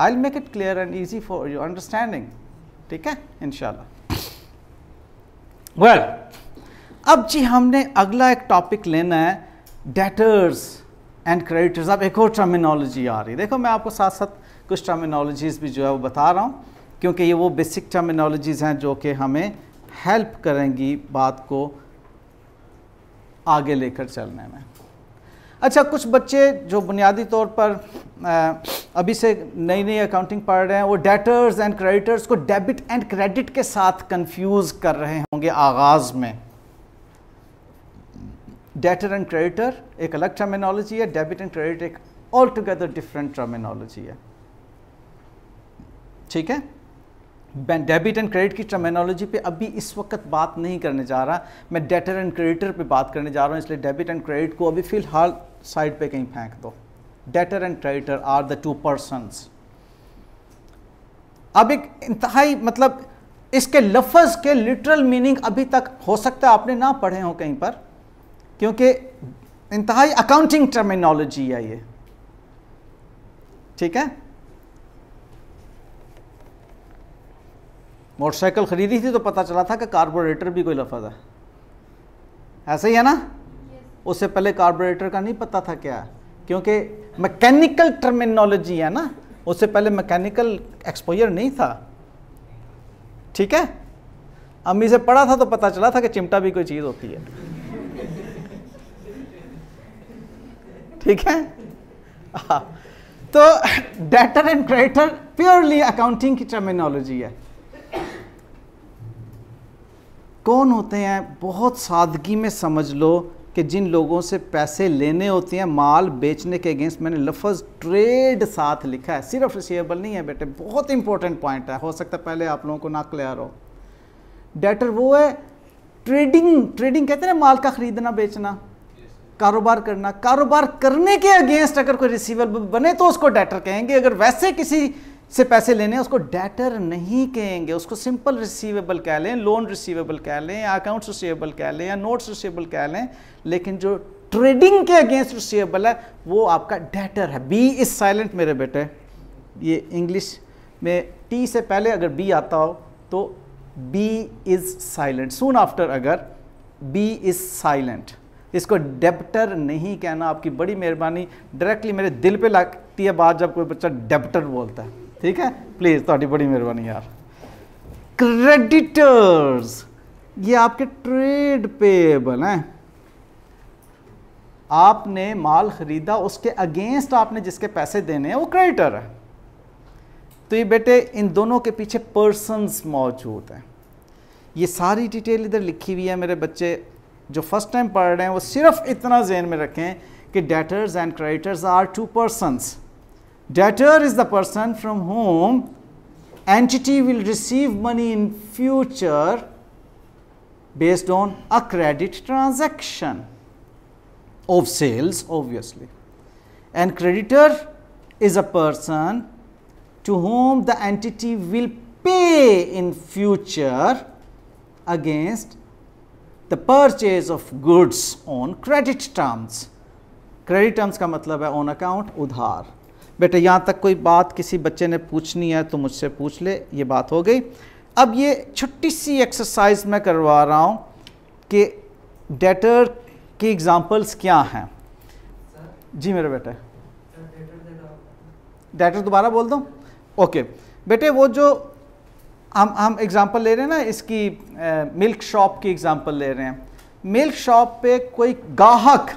I make it clear and easy for your understanding ठीक है इनशाला वेल अब जी हमने अगला एक टॉपिक लेना है डेटर्स एंड क्रेडिटर्स अब एक और टर्मिनोलॉजी आ रही है देखो मैं आपको साथ साथ कुछ टर्मिनोलॉजीज भी जो है वो बता रहा हूँ क्योंकि ये वो बेसिक टर्मिनोलॉजीज हैं जो कि हमें हेल्प करेंगी बात को आगे लेकर चलने में अच्छा कुछ बच्चे जो बुनियादी तौर पर अभी से नई नई अकाउंटिंग पढ़ रहे हैं वो डेटर्स एंड क्रेडिटर्स को डेबिट एंड क्रेडिट के साथ कंफ्यूज कर रहे होंगे आगाज़ में डेटर एंड क्रेडिटर एक अलग टर्मिनोलॉजी है डेबिट एंड क्रेडिट एक ऑल टुगेदर डिफरेंट टर्मिनोलॉजी है ठीक है डेबिट एंड क्रेडिट की टर्मिनोलॉजी पे अभी इस वक्त बात नहीं करने जा रहा मैं डेटर एंड क्रेडिटर पे बात करने जा रहा हूँ इसलिए डेबिट एंड क्रेडिट को अभी फ़िलहाल साइड पे कहीं फेंक दो debtor and creditor are the two person अब एक इंतहाई मतलब इसके लफज के लिटरल मीनिंग अभी तक हो सकता है आपने ना पढ़े हो कहीं पर क्योंकि इंतहाई अकाउंटिंग टर्मिनोलॉजी है ये ठीक है मोटरसाइकिल ख़रीदी थी तो पता चला था कि कार्बोरेटर भी कोई लफज है ऐसे ही है ना उससे पहले कार्बोरेटर का नहीं पता था क्या क्योंकि मैकेनिकल टर्मिनोलॉजी है ना उससे पहले मैकेनिकल एक्सपोजर नहीं था ठीक है अम्मी से पढ़ा था तो पता चला था कि चिमटा भी कोई चीज़ होती है ठीक है आ, हाँ। तो debtor and creditor purely accounting की टर्मिनोलॉजी है कौन होते हैं बहुत सादगी में समझ लो कि जिन लोगों से पैसे लेने होते हैं माल बेचने के अगेंस्ट मैंने लफज ट्रेड साथ लिखा है सिर्फ रिसीवेबल नहीं है बेटे बहुत इंपॉर्टेंट पॉइंट है हो सकता है पहले आप लोगों को ना क्लियर हो डेटर वो है ट्रेडिंग ट्रेडिंग कहते हैं ना माल का ख़रीदना बेचना कारोबार करना कारोबार करने के अगेंस्ट अगर कोई रिसीवेबल बने तो उसको डेटर कहेंगे अगर वैसे किसी से पैसे लेने उसको डेटर नहीं कहेंगे उसको सिंपल रिसीवेबल कह लें लोन रिसीवेबल कह लें या अकाउंट्स रिसीवेबल कह लें या नोट्स रिसीवेबल कह लें लेकिन जो ट्रेडिंग के अगेंस्ट रिसीवेबल है वो आपका डेटर है बी इज साइलेंट मेरे बेटे ये इंग्लिश में टी से पहले अगर बी आता हो तो B is silent soon after अगर बी इज साइलेंट इसको डेप्टर नहीं कहना आपकी बड़ी मेहरबानी डायरेक्टली मेरे दिल पे लगती है बात जब कोई बच्चा डेप्टर बोलता है ठीक है प्लीज थोड़ी बड़ी मेहरबानी यार क्रेडिटर्स ये आपके ट्रेड पेबल हैं आपने माल खरीदा उसके अगेंस्ट आपने जिसके पैसे देने हैं वो क्रेडिटर है तो ये बेटे इन दोनों के पीछे पर्सनस मौजूद हैं ये सारी डिटेल इधर लिखी हुई है मेरे बच्चे जो फर्स्ट टाइम पढ़ रहे हैं वो सिर्फ इतना जहन में रखें कि debtors and creditors are two persons Debtor is the person from whom entity will receive money in future based on a credit transaction of sales obviously. And creditor is a person to whom the entity will pay in future against the purchase of goods on credit terms. Credit terms का मतलब है on account उधार बेटे यहाँ तक कोई बात किसी बच्चे ने पूछनी है तो मुझसे पूछ ले ये बात हो गई अब ये छोटी सी एक्सरसाइज मैं करवा रहा हूँ कि डेटर की एग्ज़ाम्पल्स क्या हैं जी मेरे बेटे डेटर दोबारा बोल दो ओके बेटे वो जो हम हम एग्ज़ाम्पल ले रहे हैं ना इसकी ए, मिल्क शॉप की एग्ज़ाम्पल ले रहे हैं मिल्क शॉप पे कोई गाहक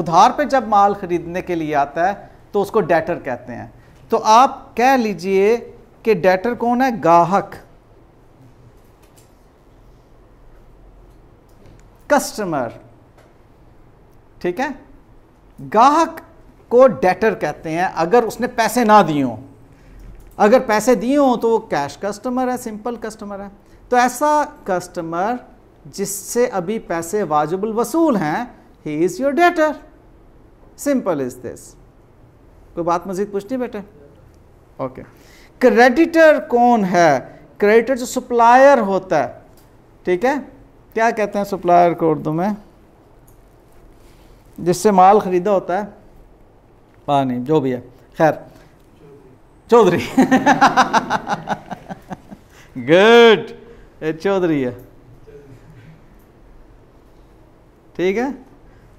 उधार पे जब माल ख़रीदने के लिए आता है तो उसको डेटर कहते हैं तो आप कह लीजिए कि डेटर कौन है गाहक कस्टमर ठीक है गाहक को डेटर कहते हैं अगर उसने पैसे ना दिए हों अगर पैसे दिए हों तो वो कैश कस्टमर है सिंपल कस्टमर है तो ऐसा कस्टमर जिससे अभी पैसे वाजिबुल वसूल हैं he is your debtor simple is this कोई बात मजीद पूछनी बेटे ओके क्रेडिटर कौन है क्रेडिटर जो सप्लायर होता है ठीक है क्या कहते हैं सप्लायर को उर्दू में जिससे माल ख़रीदा होता है पानी जो भी है खैर चौधरी गुड चौधरी है ठीक है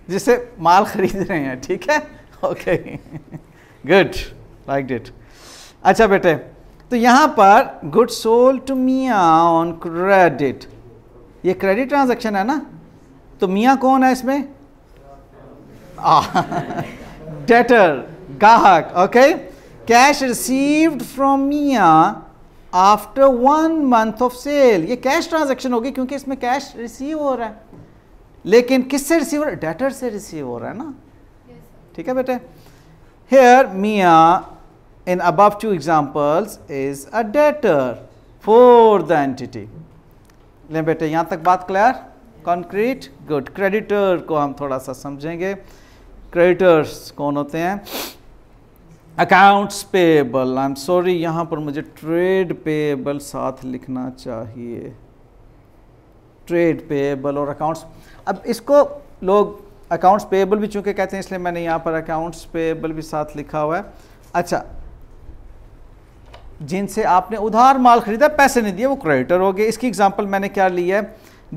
जिससे माल ख़रीद रहे हैं ठीक है ओके okay. गुड लाइक डिट अच्छा बेटे तो यहाँ पर good sold to Mian on credit ये क्रेडिट ट्रांजैक्शन है ना तो मिया कौन है इसमें डेटर गाहक okay cash received from Mian after one month of sale ये कैश ट्रांजैक्शन होगी क्योंकि इसमें कैश रिसीव हो रहा है लेकिन किससे रिसीव हो रहा है डेटर से रिसीव हो रहा है ना ठीक है बेटे Here Mia in above two examples is a debtor for the entity. ले बेटे यहाँ तक बात क्लियर कॉन्क्रीट गुड क्रेडिटर को हम थोड़ा सा समझेंगे क्रेडिटर्स कौन होते हैं accounts payable I am sorry यहाँ पर मुझे ट्रेड पेबल साथ लिखना चाहिए ट्रेड पेबल और अकाउंट्स अब इसको लोग अकाउंट्स पेएबल भी चूंकि कहते हैं इसलिए मैंने यहाँ पर अकाउंट्स पेएबल भी साथ लिखा हुआ है अच्छा जिनसे आपने उधार माल खरीदा पैसे नहीं दिए वो क्रेडिटर हो गए इसकी एग्जाम्पल मैंने क्या ली है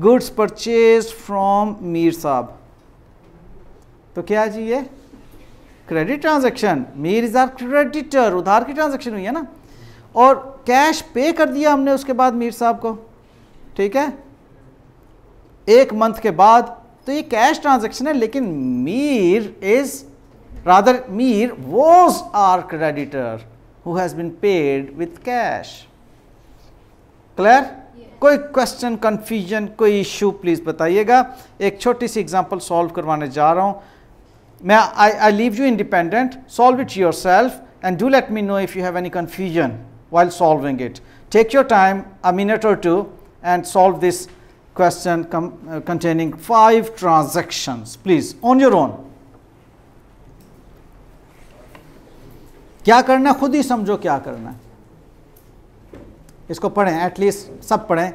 गुड्स परचेज फ्रॉम मीर साहब तो क्या जी ये credit transaction Mir is are creditor उधार की ट्रांजेक्शन हुई है ना और कैश पे कर दिया हमने उसके बाद मीर साहब को ठीक है एक मंथ के बाद तो ये कैश ट्रांजेक्शन है लेकिन Mir is rather Mir was are creditor who has been paid with cash clear कोई क्वेश्चन कंफ्यूजन कोई इश्यू प्लीज़ बताइएगा एक छोटी सी एग्जांपल सॉल्व करवाने जा रहा हूं मैं I I leave you independent solve it yourself and do let me know if you have any confusion while solving it take your time a minute और two and solve this question com uh, containing five transactions please on your own क्या करना खुद ही समझो क्या करना इसको पढ़ें एटलीस्ट सब पढ़ें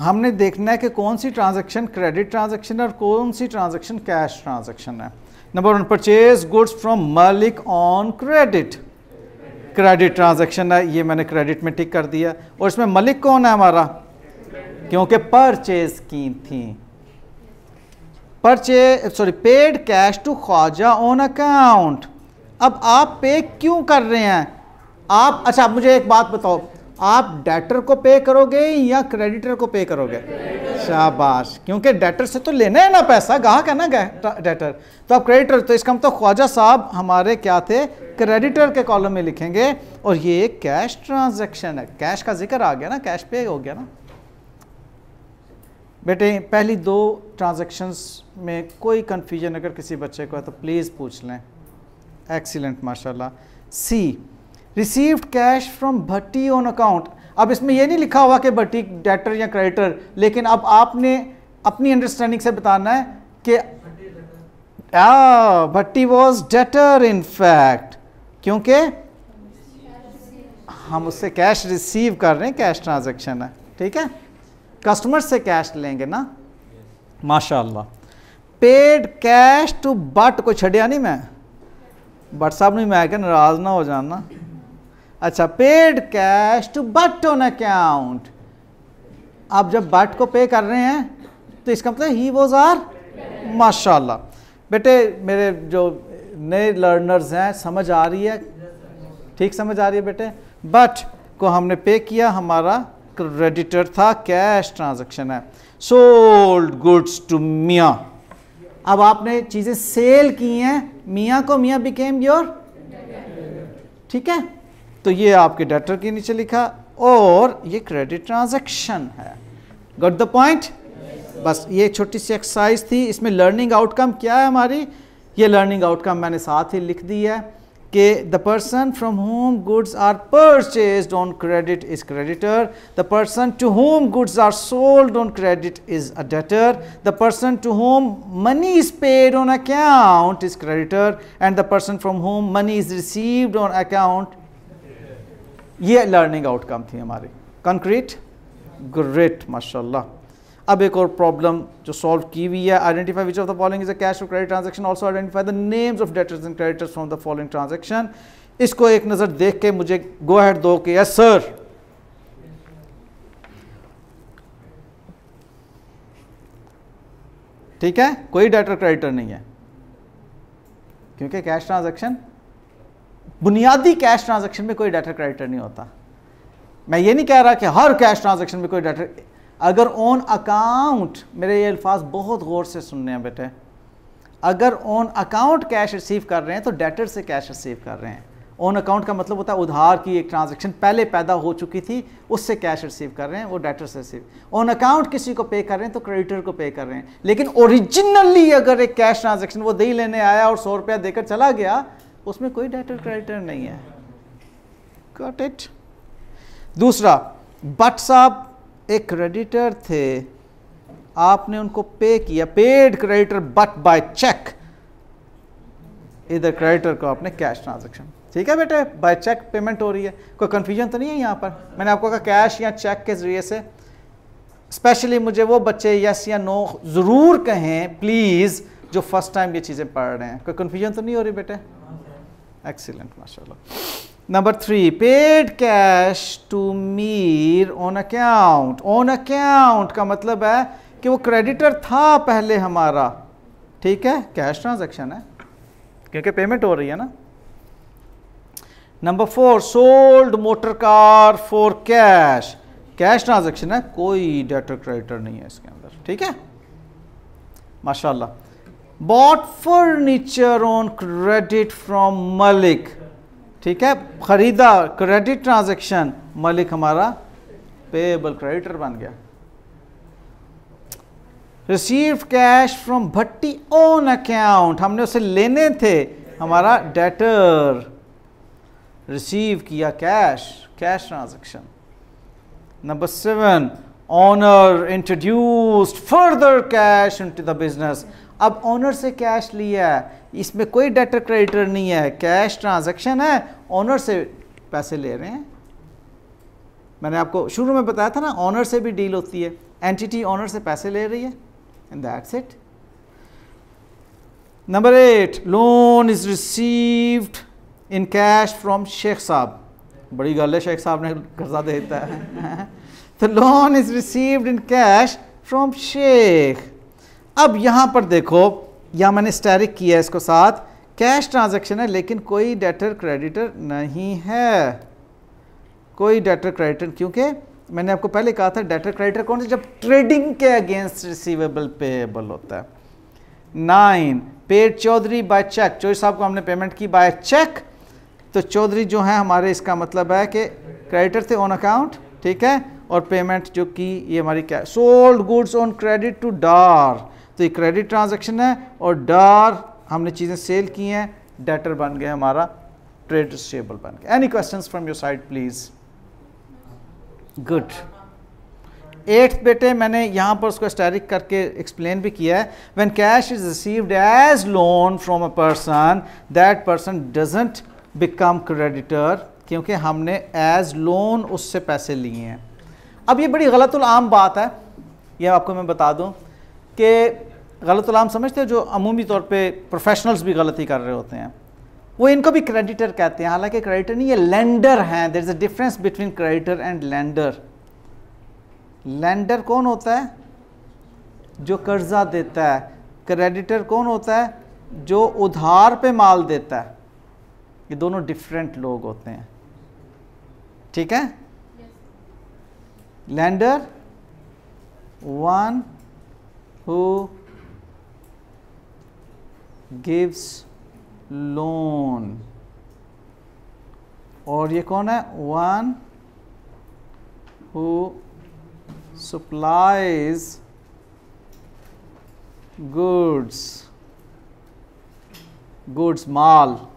हमने देखना है कि कौन सी ट्रांजैक्शन क्रेडिट ट्रांजैक्शन है और कौन सी ट्रांजैक्शन कैश ट्रांजैक्शन है number one purchase goods from Malik on credit credit transaction है ये मैंने क्रेडिट में टिक कर दिया और इसमें मलिक कौन है हमारा क्योंकि परचेज की थी purchase sorry paid cash to Khawaja on account अब आप पे क्यों कर रहे हैं आप अच्छा मुझे एक बात बताओ आप डेटर को पे करोगे या क्रेडिटर को पे करोगे शाबाश क्योंकि डेटर से तो लेना है ना पैसा गाहक है ना डेटर तो आप क्रेडिटर तो इसका मतलब तो ख्वाजा साहब हमारे क्या थे क्रेडिटर के कॉलम में लिखेंगे और ये एक कैश ट्रांजैक्शन है कैश का जिक्र आ गया ना कैश पे हो गया ना बेटे पहली दो ट्रांजेक्शन में कोई कन्फ्यूजन अगर किसी बच्चे को है तो प्लीज़ पूछ लें एक्सीलेंट माशाला C received cash from Bhatti on account अब इसमें यह नहीं लिखा हुआ कि भट्टी डेटर या क्रेडिटर लेकिन अब आपने अपनी अंडरस्टैंडिंग से बताना है कि Bhatti was debtor in fact क्योंकि हम उससे कैश रिसीव कर रहे हैं कैश ट्रांजेक्शन है ठीक है कस्टमर से कैश लेंगे ना माशाल्लाह पेड कैश टू बट को छड़िया नहीं मैं बट साहब नहीं मैं क्या नाराज़ ना हो जाना अच्छा paid cash to Butt on account आप जब बट को पे कर रहे हैं तो इसका मतलब ही वोज आर माशाल्लाह बेटे मेरे जो नए लर्नर्स हैं समझ आ रही है ठीक समझ आ रही है बेटे बट को हमने पे किया हमारा क्रेडिटर था कैश ट्रांजैक्शन है सोल्ड गुड्स टू मियाँ अब आपने चीज़ें सेल की हैं मियाँ को मियाँ बिकेम योर ठीक है तो ये आपके डेटर के नीचे लिखा और ये क्रेडिट ट्रांजैक्शन है गट द पॉइंट बस ये छोटी सी एक्सरसाइज थी इसमें लर्निंग आउटकम क्या है हमारी ये लर्निंग आउटकम मैंने साथ ही लिख दी है कि the person from whom goods are purchase on credit is creditor the person to whom goods are sold on credit is a debtor the person to whom money is paid on account is creditor and the person from whom money is received on account ये लर्निंग आउटकम थी हमारी कंक्रीट ग्रेट माशाल्लाह अब एक और प्रॉब्लम जो सॉल्व की हुई है identify which of the following is a cash और credit transaction also identify the names of debtors and creditors from the following transaction इसको एक नज़र देख के मुझे गो हेड दो कि यस सर ठीक है कोई डेटर क्रेडिटर नहीं है क्योंकि कैश ट्रांजेक्शन बुनियादी कैश ट्रांजेक्शन में कोई डेटर क्रेडिटर नहीं होता मैं ये नहीं कह रहा कि हर कैश ट्रांजेक्शन में कोई डेटर अगर ओन अकाउंट मेरे ये अल्फाज बहुत गौर से सुनने हैं बेटे अगर ओन अकाउंट कैश रिसीव कर रहे हैं तो डेटर से कैश रिसीव कर रहे हैं ओन अकाउंट का मतलब होता है उधार की एक ट्रांजेक्शन पहले पैदा हो चुकी थी उससे कैश रिसीव कर रहे हैं वो डेटर से रिसीव ओन अकाउंट किसी को पे कर रहे हैं तो क्रेडिटर को पे कर रहे हैं लेकिन ओरिजिनली अगर एक कैश ट्रांजेक्शन वो दे लेने आया और सौ रुपया देकर चला गया उसमें कोई डेटर क्रेडिटर नहीं है गॉट इट दूसरा बट साहब एक क्रेडिटर थे आपने उनको पे किया paid creditor but by cheque इधर क्रेडिटर को आपने कैश ट्रांजेक्शन ठीक है बेटे बाय चेक पेमेंट हो रही है कोई कन्फ्यूजन तो नहीं है यहां पर मैंने आपको कहा कैश या चेक के ज़रिए से स्पेशली मुझे वो बच्चे यस या नो ज़रूर कहें प्लीज़ जो फर्स्ट टाइम ये चीज़ें पढ़ रहे हैं कोई कन्फ्यूजन तो नहीं हो रही बेटे Excellent, mashallah. Number three paid cash to Mir on account. On account का मतलब है कि वो क्रेडिटर था पहले हमारा ठीक है कैश ट्रांजेक्शन है क्योंकि पेमेंट हो रही है ना number four sold motor car for cash cash transaction है कोई डेटर क्रेडिटर नहीं है इसके अंदर ठीक है माशाल्लाह bought furniture on credit from Malik ठीक है खरीदा क्रेडिट ट्रांजेक्शन मलिक हमारा पेएबल क्रेडिटर बन गया receive cash from Bhatti on account हमने उसे लेने थे हमारा डेटर रिसीव किया cash cash transaction number seven owner introduced further cash to the business अब ऑनर से कैश लिया है इसमें कोई डेटर क्रेडिटर नहीं है कैश ट्रांजेक्शन है ऑनर से पैसे ले रहे हैं मैंने आपको शुरू में बताया था ना ऑनर से भी डील होती है एंटिटी ऑनर से पैसे ले रही है and that's it number eight loan is received in cash from Sheikh साहब बड़ी गल है शेख साहब ने कर्जा देता है The loan is received in cash from Sheikh. अब यहाँ पर देखो यहाँ मैंने स्टैरिक किया है इसको साथ कैश ट्रांजैक्शन है लेकिन कोई डेटर क्रेडिटर नहीं है कोई डेटर क्रेडिटर क्योंकि मैंने आपको पहले कहा था डेटर क्रेडिटर कौन है जब ट्रेडिंग के अगेंस्ट रिसीवेबल पेएबल होता है nine paid Chaudhry by cheque Chaudhry साहब को हमने पेमेंट की बाय चेक तो चौधरी जो है हमारे इसका मतलब है कि क्रेडिटर थे ऑन अकाउंट ठीक है और पेमेंट जो की ये हमारी क्या sold goods on credit to Dar तो ये क्रेडिट ट्रांजेक्शन है और डार हमने चीज़ें सेल की हैं डेटर बन गए हमारा ट्रेड स्टेबल बन गया any question from your side please good eighth बेटे मैंने यहाँ पर उसको स्टेरिक करके एक्सप्लेन भी किया है when cash is received as loan from a person that person doesn't become creditor क्योंकि हमने एज लोन उससे पैसे लिए हैं अब ये बड़ी गलतुलाम बात है यह आपको मैं बता दूँ कि गलतुलाम समझते हैं जो अमूमी तौर पर प्रोफेशनल्स भी गलती कर रहे होते हैं वो इनको भी क्रेडिटर कहते हैं हालांकि क्रेडिटर नहीं ये लैंडर हैं there is a difference between creditor and lender lender कौन होता है जो कर्जा देता है क्रेडिटर कौन होता है जो उधार पे माल देता है ये दोनों डिफरेंट लोग होते हैं ठीक है Lender, one who gives loan or ye one who supplies goods goods mall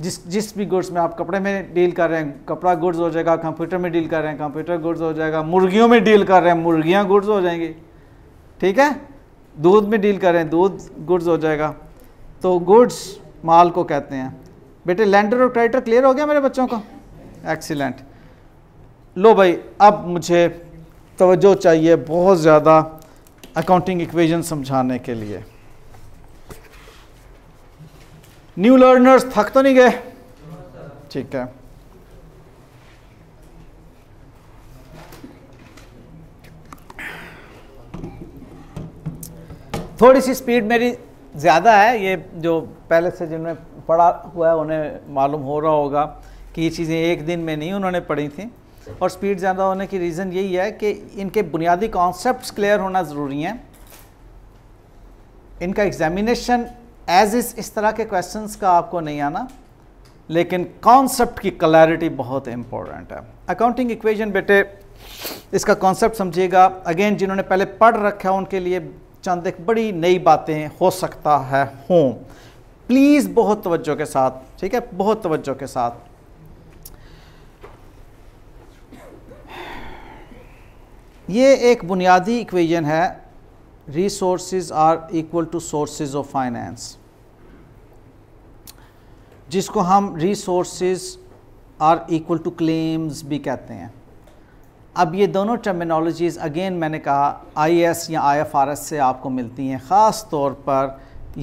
जिस जिस भी गुड्स में आप कपड़े में डील कर रहे हैं कपड़ा गुड्स हो जाएगा कंप्यूटर में डील कर रहे हैं कंप्यूटर गुड्स हो जाएगा मुर्गियों में डील कर रहे हैं मुर्गियाँ गुड्स हो जाएंगी ठीक है दूध में डील कर रहे हैं दूध गुड्स हो जाएगा तो गुड्स माल को कहते हैं बेटे लैंडर और क्रेडिटर क्लियर हो गया मेरे बच्चों को एक्सीलेंट लो भाई अब मुझे तवज्जो चाहिए बहुत ज़्यादा अकाउंटिंग इक्वेशन समझाने के लिए न्यू लर्नर्स थक तो नहीं गए ठीक है थोड़ी सी स्पीड मेरी ज़्यादा है ये जो पहले से जिनने पढ़ा हुआ है उन्हें मालूम हो रहा होगा कि ये चीज़ें एक दिन में नहीं उन्होंने पढ़ी थी और स्पीड ज़्यादा होने की रीज़न यही है कि इनके बुनियादी कॉन्सेप्ट क्लियर होना ज़रूरी हैं इनका एग्जामिनेशन एज इस इस तरह के क्वेश्चंस का आपको नहीं आना लेकिन कॉन्सेप्ट की क्लैरिटी बहुत इंपॉर्टेंट है अकाउंटिंग इक्वेशन बेटे इसका कॉन्सेप्ट समझिएगा अगेन जिन्होंने पहले पढ़ रखा उनके लिए चंद एक बड़ी नई बातें हो सकता है हों प्लीज़ बहुत तवज्जो के साथ ठीक है बहुत तवज्जो के साथ ये एक बुनियादी इक्वेशन है resources are equal to sources of finance जिसको हम resources are equal to claims भी कहते हैं अब ये दोनों टर्मिनोलॉजीज़ अगेन मैंने कहा एस या आई एफ़ आर एस से आपको मिलती हैं ख़ास तौर पर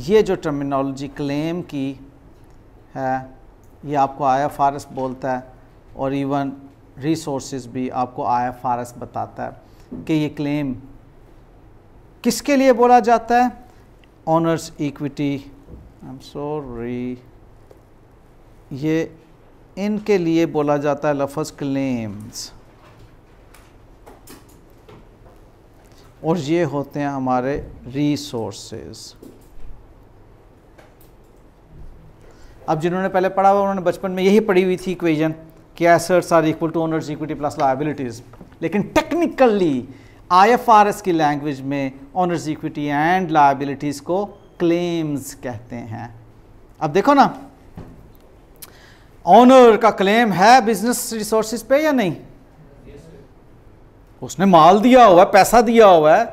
ये जो टर्मिनोलॉजी क्लेम की है ये आपको आई एफ आर एस बोलता है और इवन रिसोर्सेज भी आपको आई एफ आर एस बताता है कि ये क्लेम किसके लिए बोला जाता है owner's equity I am sorry ये इनके लिए बोला जाता है लफज क्लेम्स और ये होते हैं हमारे रिसोर्सेज अब जिन्होंने पहले पढ़ा हुआ उन्होंने बचपन में यही पढ़ी हुई थी इक्वेशन कि assets are equal to owner's equity plus liabilities लेकिन टेक्निकली आईएफआरएस की लैंग्वेज में ऑनर्स इक्विटी एंड लाइबिलिटीज़ को क्लेम्स कहते हैं अब देखो ना ऑनर का क्लेम है बिजनेस रिसोर्सिस पे या नहीं उसने माल दिया हुआ है पैसा दिया हुआ है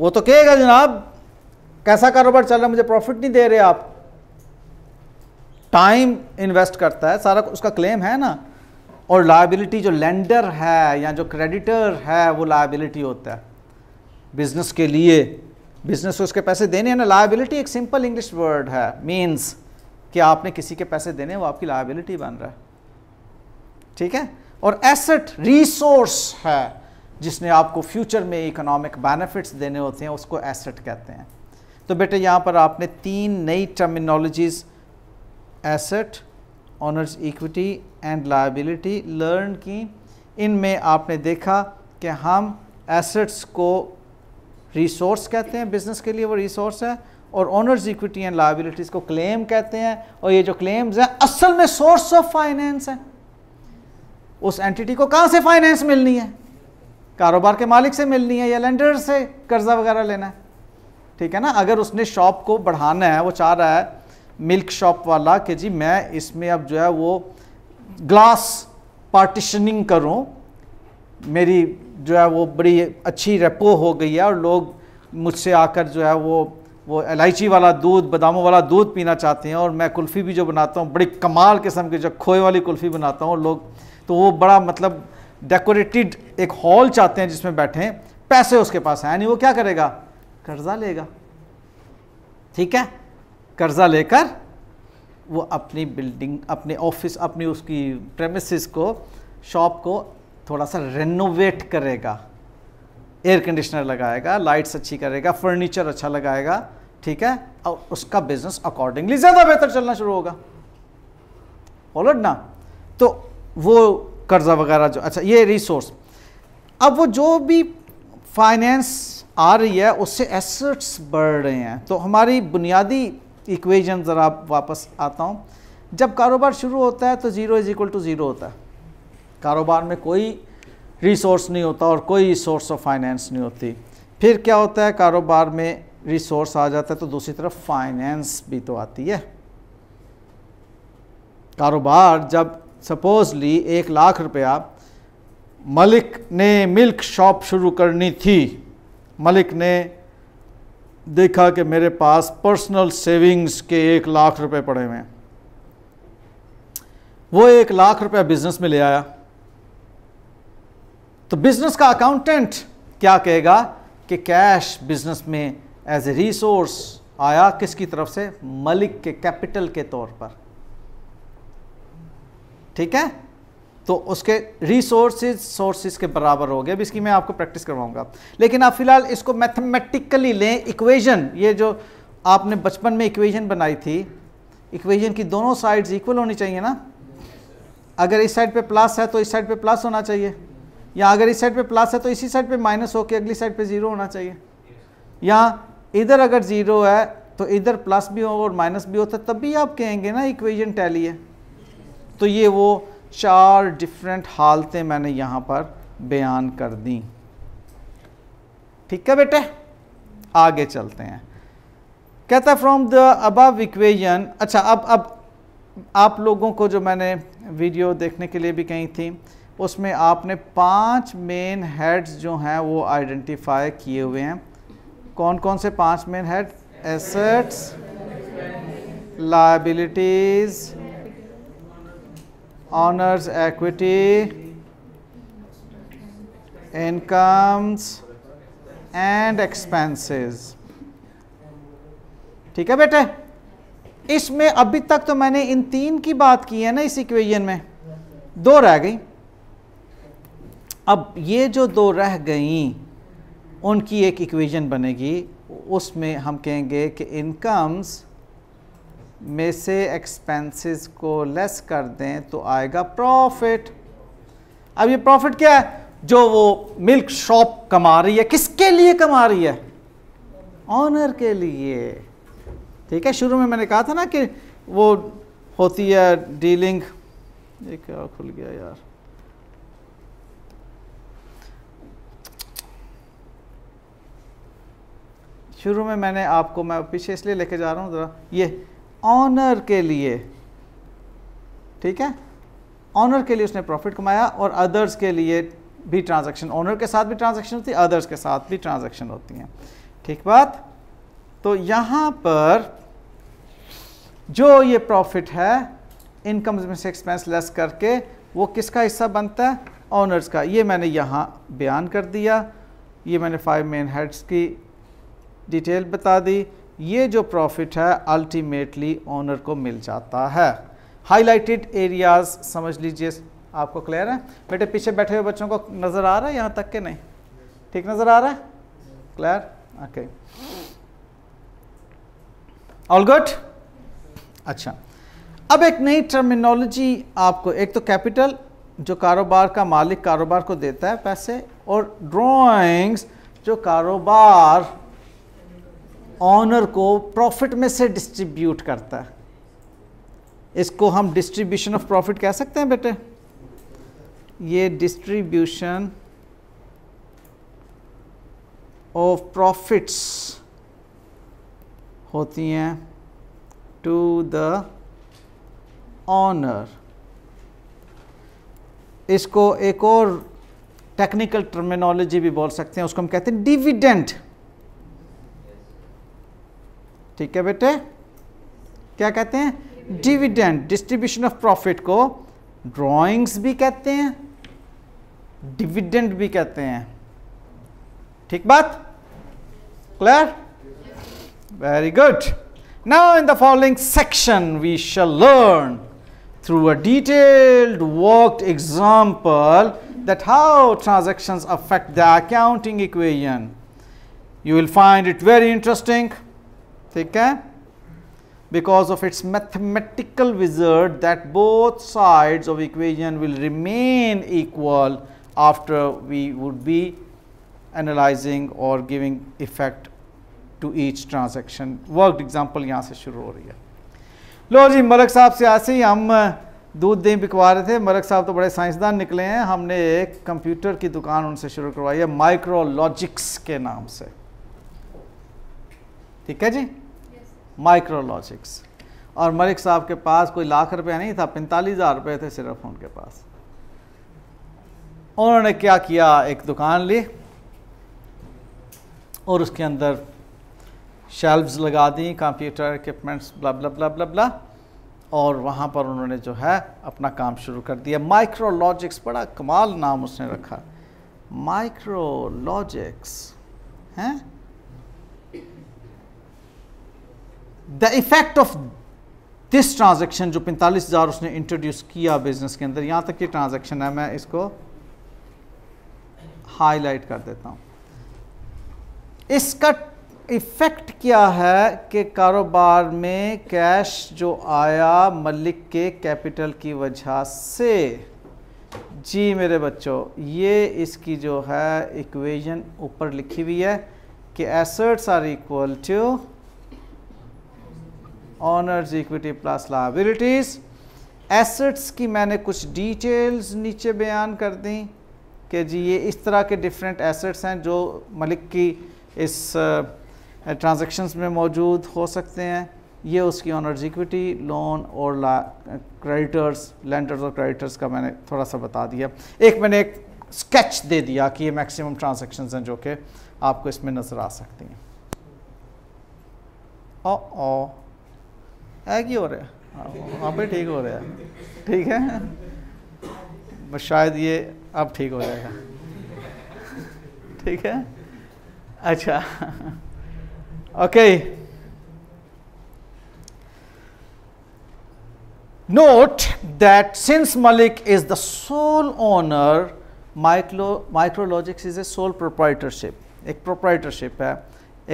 वो तो कहेगा जनाब कैसा कारोबार चल रहा है मुझे प्रॉफिट नहीं दे रहे आप टाइम इन्वेस्ट करता है सारा उसका क्लेम है ना और लाइबिलिटी जो लेंडर है या जो क्रेडिटर है वो लाइबिलिटी होता है बिजनेस के लिए बिजनेस को उसके पैसे देने हैं ना लाइबिलिटी एक सिंपल इंग्लिश वर्ड है मीन्स कि आपने किसी के पैसे देने वो आपकी लाइबिलिटी बन रहा है ठीक है और एसेट रिसोर्स है जिसने आपको फ्यूचर में इकोनॉमिक बेनिफिट्स देने होते हैं उसको एसेट कहते हैं तो बेटे यहाँ पर आपने तीन नई terminologies asset owner's equity and liability learn की इनमें आपने देखा कि हम एसेट्स को रिसोर्स कहते हैं बिज़नेस के लिए वो रिसोर्स है और ओनर्स इक्विटी एंड लाइबिलिटीज़ को क्लेम कहते हैं और ये जो क्लेम्स हैं असल में सोर्स ऑफ फाइनेंस है उस एंटिटी को कहाँ से फाइनेंस मिलनी है कारोबार के मालिक से मिलनी है या लेंडर से कर्जा वगैरह लेना है ठीक है ना अगर उसने शॉप को बढ़ाना है वो चाह रहा है मिल्क शॉप वाला कि जी मैं इसमें अब जो है वो ग्लास पार्टिशनिंग करूँ मेरी जो है वो बड़ी अच्छी रेपो हो गई है और लोग मुझसे आकर जो है वो वो इलायची वाला दूध बादामों वाला दूध पीना चाहते हैं और मैं कुल्फ़ी भी जो बनाता हूँ बड़ी कमाल किस्म की जो खोए वाली कुल्फ़ी बनाता हूँ लोग तो वो बड़ा मतलब डेकोरेटेड एक हॉल चाहते हैं जिसमें बैठें पैसे उसके पास हैं नहीं वो क्या करेगा कर्ज़ा लेगा ठीक है कर्ज़ा लेकर वो अपनी बिल्डिंग अपने ऑफिस अपनी उसकी प्रेमिस को शॉप को थोड़ा सा रेनोवेट करेगा एयर कंडीशनर लगाएगा लाइट्स अच्छी करेगा फर्नीचर अच्छा लगाएगा ठीक है और उसका बिजनेस अकॉर्डिंगली ज़्यादा बेहतर चलना शुरू होगा ऑलरेड ना तो वो कर्जा वगैरह जो अच्छा ये रिसोर्स अब वो जो भी फाइनेंस आ रही है उससे एसेट्स बढ़ रहे हैं तो हमारी बुनियादी इक्वेशन ज़रा वापस आता हूँ जब कारोबार शुरू होता है तो zero is equal to zero होता है कारोबार में कोई रिसोर्स नहीं होता और कोई सोर्स ऑफ फाइनेंस नहीं होती फिर क्या होता है कारोबार में रिसोर्स आ जाता है तो दूसरी तरफ फाइनेंस भी तो आती है कारोबार जब सपोजली एक लाख रुपया मलिक ने मिल्क शॉप शुरू करनी थी मलिक ने देखा कि मेरे पास पर्सनल सेविंग्स के एक लाख रुपए पड़े हुए हैं वो एक लाख रुपया बिजनेस में ले आया तो बिजनेस का अकाउंटेंट क्या कहेगा कि कैश बिजनेस में एज ए रिसोर्स आया किसकी तरफ से मलिक के कैपिटल के तौर पर ठीक है तो उसके रिसोर्सेज सोर्सेज के बराबर हो गए अब इसकी मैं आपको प्रैक्टिस करवाऊंगा लेकिन आप फिलहाल इसको मैथमेटिकली लें इक्वेशन ये जो आपने बचपन में इक्वेशन बनाई थी इक्वेशन की दोनों साइड्स इक्वल होनी चाहिए ना अगर इस साइड पे प्लस है तो इस साइड पे प्लस होना चाहिए या अगर इस साइड पे प्लस है तो इसी साइड पे माइनस होकर अगली साइड पे ज़ीरो होना चाहिए या इधर अगर ज़ीरो है तो इधर प्लस भी हो और माइनस भी होता तब भी आप कहेंगे ना इक्वेशन टैली है तो ये वो चार डिफरेंट हालतें मैंने यहाँ पर बयान कर दी ठीक है बेटे आगे चलते हैं कहता फ्रॉम द अबव इक्वेजन अच्छा अब अब आप लोगों को जो मैंने वीडियो देखने के लिए भी कही थी उसमें आपने पांच मेन हेड्स जो हैं वो आइडेंटिफाई किए हुए हैं कौन कौन से पांच main head assets liabilities honors equity incomes and expenses ठीक है बेटे इसमें अभी तक तो मैंने इन तीन की बात की है ना इस इक्वेशन में दो रह गई अब ये जो दो रह गई उनकी एक इक्वेशन बनेगी उसमें हम कहेंगे कि इनकम्स में से एक्सपेंसेस को लेस कर दें तो आएगा प्रॉफिट अब ये प्रॉफिट क्या है जो वो मिल्क शॉप कमा रही है किसके लिए कमा रही है ऑनर के लिए ठीक है शुरू में मैंने कहा था ना कि वो होती है डीलिंग ये क्या खुल गया यार शुरू में मैंने आपको मैं पीछे इसलिए लेके जा रहा हूँ ज़रा ये ऑनर के लिए ठीक है ऑनर के लिए उसने प्रॉफिट कमाया और अदर्स के लिए भी ट्रांजैक्शन ऑनर के साथ भी ट्रांजैक्शन होती है अदर्स के साथ भी ट्रांजैक्शन होती हैं ठीक बात तो यहाँ पर जो ये प्रॉफिट है इनकम में से एक्सपेंस लेस करके वो किसका हिस्सा बनता है ऑनर्स का ये मैंने यहाँ बयान कर दिया ये मैंने फाइव मेन हेड्स की डिटेल बता दी ये जो प्रॉफिट है अल्टीमेटली ओनर को मिल जाता है हाईलाइटेड एरियाज समझ लीजिए आपको क्लियर है बेटे पीछे बैठे हुए बच्चों को नज़र आ रहा है यहाँ तक के नहीं ठीक नज़र आ रहा है क्लियर ओके ऑल गुड अच्छा अब एक नई टर्मिनोलॉजी आपको एक तो कैपिटल जो कारोबार का मालिक कारोबार को देता है पैसे और ड्रॉइंग्स जो कारोबार ऑनर को प्रॉफिट में से डिस्ट्रीब्यूट करता है इसको हम डिस्ट्रीब्यूशन ऑफ प्रॉफिट कह सकते हैं बेटे ये डिस्ट्रीब्यूशन ऑफ प्रॉफिट्स होती हैं टू द ऑनर इसको एक और टेक्निकल टर्मिनोलॉजी भी बोल सकते हैं उसको हम कहते हैं डिविडेंड ठीक है बेटे क्या कहते हैं डिविडेंड डिस्ट्रीब्यूशन ऑफ प्रॉफिट को ड्रॉइंग्स भी कहते हैं डिविडेंड भी कहते हैं ठीक बात clear very good now in the following section we shall learn through a detailed work example that how transaction affect the accounting equation you will find it very interesting ठीक है because of its mathematical wizard that both side of equation will remain equal after we would be analysing और giving effect to each transaction work example यहाँ से शुरू हो रही है लो जी मलक साहब से ऐसे ही हम दूध दही बिकवा रहे थे मलक साहब तो बड़े साइंसदान निकले हैं हमने एक कंप्यूटर की दुकान उनसे शुरू करवाई है माइक्रोलॉजिक्स के नाम से ठीक है जी माइक्रोलॉजिक्स और मलिक साहब के पास कोई लाख रुपया नहीं था पैंतालीस हज़ार रुपये थे सिर्फ उनके पास उन्होंने क्या किया एक दुकान ली और उसके अंदर शेल्व्स लगा दी कंप्यूटर इक्विपमेंट्स ब्ला ब्ला ब्ला ब्ला ब्ला और वहाँ पर उन्होंने जो है अपना काम शुरू कर दिया माइक्रोलॉजिक्स बड़ा कमाल नाम उसने रखा माइक्रोलॉजिक्स हैं the effect of this transaction जो पैंतालीस हज़ार उसने इंट्रोड्यूस किया बिजनेस के अंदर यहां तक ये ट्रांजेक्शन है मैं इसको हाईलाइट कर देता हूं इसका इफ़ेक्ट क्या है कि कारोबार में कैश जो आया मलिक के कैपिटल की वजह से जी मेरे बच्चों ये इसकी जो है इक्वेशन ऊपर लिखी हुई है कि assets are equal to owner's equity plus liabilities assets की मैंने कुछ डिटेल्स नीचे बयान कर दी कि जी ये इस तरह के डिफरेंट एसेट्स हैं जो मलिक की इस ट्रांजेक्शन्स uh, में मौजूद हो सकते हैं ये उसकी ऑनर्स इक्विटी लोन और ला क्रेडिटर्स लेंडर्स और क्रेडिटर्स का मैंने थोड़ा सा बता दिया एक मैंने एक स्केच दे दिया कि ये मैक्सिमम ट्रांजेक्शन हैं जो कि आपको इसमें नज़र आ सकती हैं ओ ओ है कि हो रहा है आप हाँ, ही ठीक हो रहा है ठीक है बस शायद ये अब ठीक हो जाएगा ठीक है अच्छा okay note that since Malik is the sole owner micro Micrologics is a sole proprietorship एक प्रोप्राइटरशिप है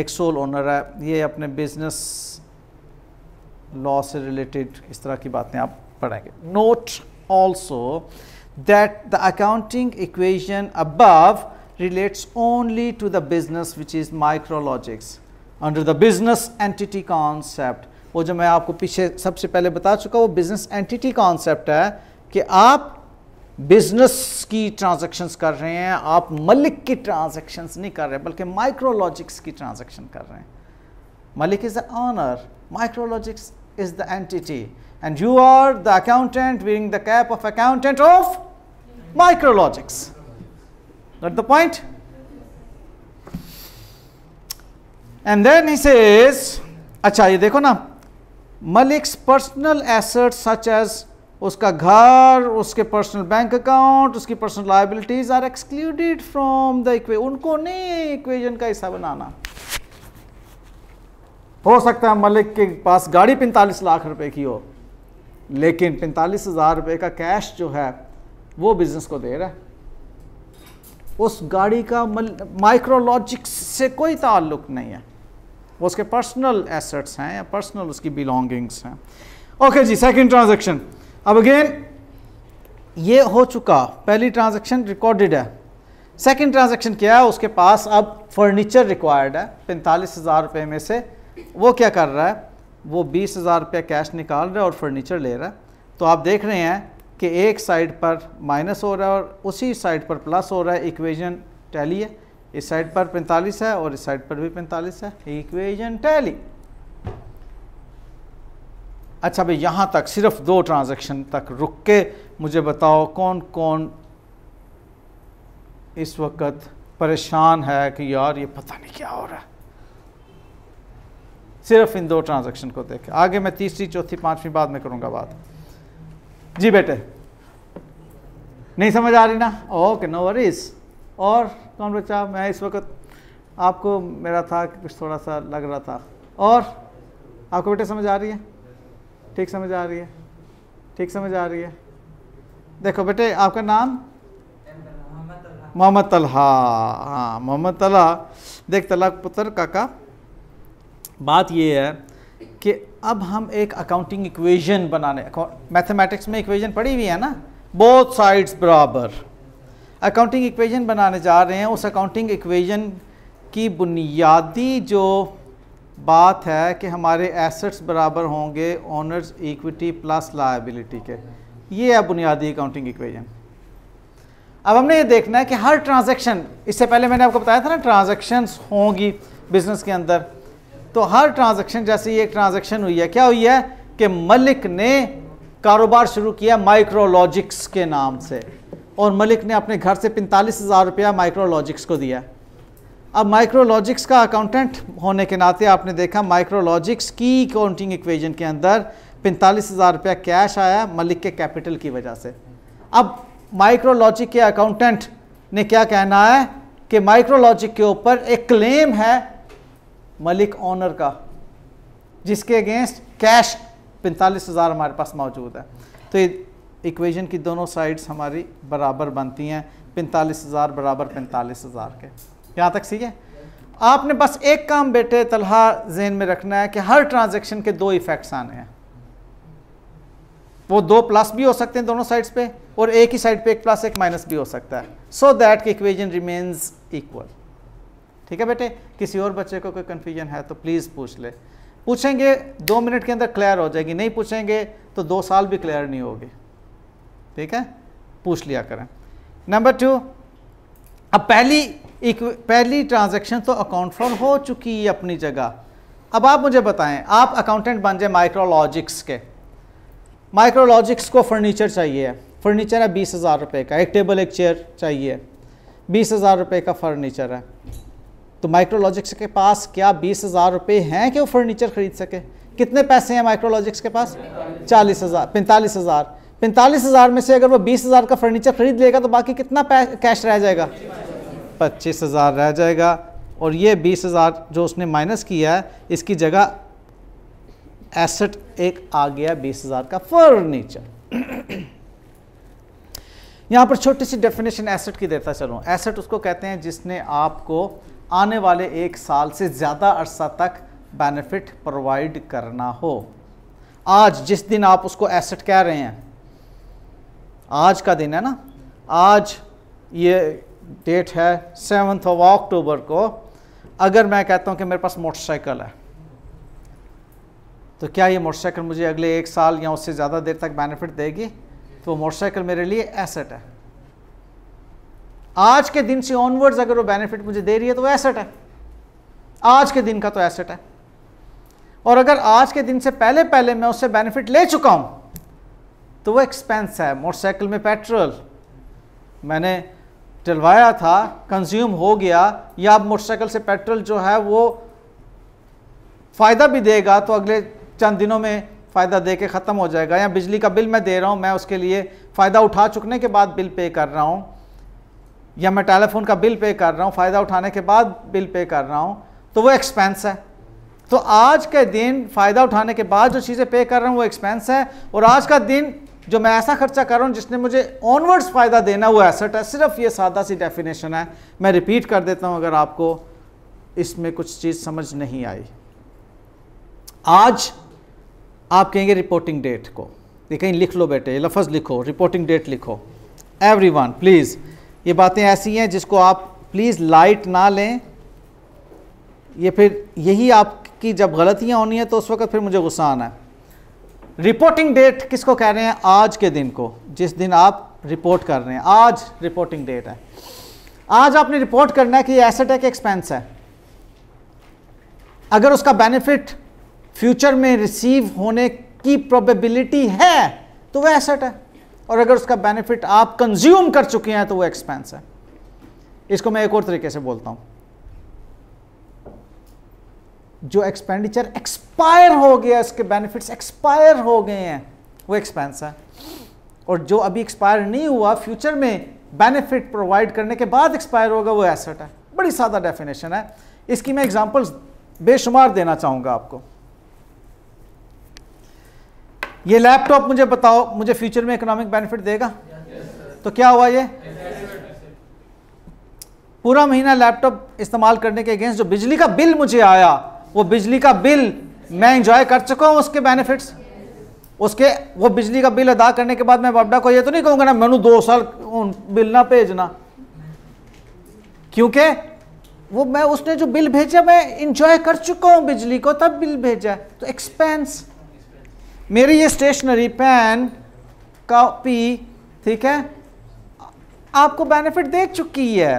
एक सोल ओनर है ये अपने बिजनेस लॉ से रिलेटेड इस तरह की बातें आप पढ़ेंगे note also that the accounting equation above relates only to the business which is Micrologics under the business entity concept वो जो मैं आपको पीछे सबसे पहले बता चुका वो बिजनेस एंटिटी कॉन्सेप्ट है कि आप बिजनेस की ट्रांजेक्शन्स कर रहे हैं आप मलिक की ट्रांजेक्शन्स नहीं कर रहे बल्कि माइक्रोलॉजिक्स की ट्रांजेक्शन कर रहे हैं Malik is the owner Micrologics is the entity and you are the accountant wearing the cap of accountant of micrologics. got the point? And then he says, अच्छा ये देखो ना Malik's personal asset such as उसका घर उसके पर्सनल बैंक अकाउंट उसकी personal liabilities are excluded from the इक्वे उनको नहीं इक्वेजन का हिस्सा बनाना हो सकता है मलिक के पास गाड़ी पैंतालीस लाख रुपए की हो लेकिन पैंतालीस हज़ार रुपये का कैश जो है वो बिज़नेस को दे रहा है उस गाड़ी का माइक्रोलॉजिक्स से कोई ताल्लुक नहीं है वो उसके पर्सनल एसेट्स हैं या पर्सनल उसकी बिलोंगिंग्स हैं ओके जी सेकंड ट्रांजैक्शन अब अगेन ये हो चुका पहली ट्रांजैक्शन रिकॉर्डेड है सेकंड ट्रांजैक्शन क्या है उसके पास अब फर्नीचर रिक्वायर्ड है पैंतालीस हज़ार रुपये में से वो क्या कर रहा है वो बीस हज़ार रुपया कैश निकाल रहा है और फर्नीचर ले रहा है तो आप देख रहे हैं कि एक साइड पर माइनस हो रहा है और उसी साइड पर प्लस हो रहा है इक्वेजन टैली है इस साइड पर 45 है और इस साइड पर भी 45 है इक्वेजन टैली अच्छा भाई यहाँ तक सिर्फ दो ट्रांजैक्शन तक रुक के मुझे बताओ कौन कौन इस वक्त परेशान है कि यार ये पता नहीं क्या हो रहा है सिर्फ इन दो ट्रांजेक्शन को देखें आगे मैं तीसरी चौथी पाँचवीं बाद में करूँगा बात जी बेटे नहीं समझ आ रही ना ओके नो वरीज और कौन बच्चा मैं इस वक्त आपको मेरा था कि कुछ थोड़ा सा लग रहा था और आपको बेटे समझ आ रही है ठीक समझ आ रही है ठीक समझ आ रही है देखो बेटे आपका नाम मोहम्मद तलहा हाँ मोहम्मद तलहा देख तलाक पुत्र काका बात यह है कि अब हम एक अकाउंटिंग इक्वेशन बनाने मैथमेटिक्स में इक्वेशन पड़ी हुई है ना बोथ साइड्स बराबर अकाउंटिंग इक्वेशन बनाने जा रहे हैं उस अकाउंटिंग इक्वेशन की बुनियादी जो बात है कि हमारे एसेट्स बराबर होंगे ओनर्स इक्विटी प्लस लाइबिलिटी के ये है बुनियादी अकाउंटिंग इक्वेशन अब हमने ये देखना है कि हर ट्रांजैक्शन इससे पहले मैंने आपको बताया था ना ट्रांजैक्शंस होंगी बिजनेस के अंदर तो हर ट्रांजैक्शन जैसे ये एक ट्रांजैक्शन हुई है क्या हुई है कि मलिक ने कारोबार शुरू किया माइक्रोलॉजिक्स के नाम से और मलिक ने अपने घर से पैंतालीस हज़ार रुपया माइक्रोलॉजिक्स को दिया अब माइक्रोलॉजिक्स का अकाउंटेंट होने के नाते आपने देखा माइक्रोलॉजिक्स की काउंटिंग इक्वेजन के अंदर पैंतालीस हज़ार रुपया कैश आया मलिक के कैपिटल की वजह से अब माइक्रोलॉजिक के अकाउंटेंट ने क्या कहना है कि माइक्रोलॉजिक के ऊपर एक क्लेम है मलिक ऑनर का जिसके अगेंस्ट कैश पैंतालीस हज़ार हमारे पास मौजूद है तो इक्वेशन की दोनों साइड्स हमारी बराबर बनती हैं पैंतालीस हज़ार बराबर पैंतालीस हज़ार के यहाँ तक सही है आपने बस एक काम बेटे तलहा जेन में रखना है कि हर ट्रांजेक्शन के दो इफ़ेक्ट्स आने हैं वो दो प्लस भी हो सकते हैं दोनों साइड्स पे और एक ही साइड पे एक प्लस एक माइनस भी हो सकता है so that equation remains equal ठीक है बेटे किसी और बच्चे को कोई कन्फ्यूजन है तो प्लीज़ पूछ ले पूछेंगे दो मिनट के अंदर क्लियर हो जाएगी नहीं पूछेंगे तो दो साल भी क्लियर नहीं होगी ठीक है पूछ लिया करें नंबर टू अब पहली पहली ट्रांजैक्शन तो अकाउंट फॉर हो चुकी है अपनी जगह अब आप मुझे बताएं आप अकाउंटेंट बन जाए माइक्रोलॉजिक्स के माइक्रोलॉजिक्स को फर्नीचर चाहिए फर्नीचर है बीस हज़ार रुपये का एक टेबल एक चेयर चाहिए बीस हज़ार रुपये का फर्नीचर है तो माइक्रोलॉजिक्स के पास क्या बीस हज़ार रुपये हैं कि वो फर्नीचर ख़रीद सके कितने पैसे हैं माइक्रोलॉजिक्स के पास चालीस हज़ार पैंतालीस हज़ार पैंतालीस हज़ार में से अगर वो बीस हज़ार का फर्नीचर ख़रीद लेगा तो बाकी कितना कैश रह जाएगा पच्चीस हज़ार रह जाएगा और ये बीस हज़ार जो उसने माइनस किया है इसकी जगह एसेट एक आ गया बीस हज़ार का फर्नीचर यहाँ पर छोटी सी डेफिनेशन एसेट की देता चलो एसेट उसको कहते हैं जिसने आपको आने वाले एक साल से ज़्यादा अरसा तक बेनिफिट प्रोवाइड करना हो आज जिस दिन आप उसको एसेट कह रहे हैं आज का दिन है ना आज ये डेट है सेवन्थ ऑफ अक्टूबर को अगर मैं कहता हूँ कि मेरे पास मोटरसाइकिल है तो क्या ये मोटरसाइकिल मुझे अगले एक साल या उससे ज़्यादा देर तक बेनिफिट देगी तो मोटरसाइकिल मेरे लिए एसेट है आज के दिन से ऑनवर्ड्स अगर वो बेनिफिट मुझे दे रही है तो वो एसेट है आज के दिन का तो एसेट है और अगर आज के दिन से पहले पहले मैं उससे बेनिफिट ले चुका हूं तो वो एक्सपेंस है मोटरसाइकिल में पेट्रोल मैंने डलवाया था कंज्यूम हो गया या अब मोटरसाइकिल से पेट्रोल जो है वो फ़ायदा भी देगा तो अगले चंद दिनों में फ़ायदा दे के ख़त्म हो जाएगा या बिजली का बिल मैं दे रहा हूँ मैं उसके लिए फ़ायदा उठा चुकने के बाद बिल पे कर रहा हूँ या मैं टेलीफोन का बिल पे कर रहा हूँ फ़ायदा उठाने के बाद बिल पे कर रहा हूँ तो वो एक्सपेंस है तो आज के दिन फ़ायदा उठाने के बाद जो चीज़ें पे कर रहा हूँ वो एक्सपेंस है और आज का दिन जो मैं ऐसा खर्चा कर रहा हूँ जिसने मुझे ऑनवर्ड्स फ़ायदा देना वो एसेट है सिर्फ ये सादा सी डेफिनेशन है मैं रिपीट कर देता हूँ अगर आपको इसमें कुछ चीज़ समझ नहीं आई आज आप कहेंगे रिपोर्टिंग डेट को ये कहीं लिख लो बेटे लफज लिखो रिपोर्टिंग डेट लिखो एवरी वन प्लीज़ ये बातें ऐसी हैं जिसको आप प्लीज़ लाइट ना लें ये फिर यही आपकी जब गलतियाँ होनी है तो उस वक्त फिर मुझे गुस्सा आना है रिपोर्टिंग डेट किसको कह रहे हैं आज के दिन को जिस दिन आप रिपोर्ट कर रहे हैं आज रिपोर्टिंग डेट है आज आपने रिपोर्ट करना है कि ये एसेट है कि एक्सपेंस है अगर उसका बेनिफिट फ्यूचर में रिसीव होने की प्रोबेबिलिटी है तो वह एसेट है और अगर उसका बेनिफिट आप कंज्यूम कर चुके हैं तो वो एक्सपेंस है इसको मैं एक और तरीके से बोलता हूं जो एक्सपेंडिचर एक्सपायर हो गया इसके बेनिफिट्स एक्सपायर हो गए हैं वो एक्सपेंस है और जो अभी एक्सपायर नहीं हुआ फ्यूचर में बेनिफिट प्रोवाइड करने के बाद एक्सपायर होगा वो एसेट है बड़ी सादा डेफिनेशन है इसकी मैं एग्जांपल्स बेशुमार देना चाहूंगा आपको ये लैपटॉप मुझे बताओ मुझे फ्यूचर में इकोनॉमिक बेनिफिट देगा yes, तो क्या हुआ ये yes, पूरा महीना लैपटॉप इस्तेमाल करने के अगेंस्ट जो बिजली का बिल मुझे आया वो बिजली का बिल मैं इंजॉय कर चुका हूँ उसके बेनिफिट्स उसके वो बिजली का बिल अदा करने के बाद मैं बाबडा को ये तो नहीं कहूँगा ना मैं दो साल बिल ना भेजना क्योंकि वो मैं उसने जो बिल भेजा मैं इंजॉय कर चुका हूँ बिजली को तब बिल भेजा तो एक्सपेंस मेरी ये स्टेशनरी पेन कॉपी ठीक है आपको बेनिफिट दे चुकी है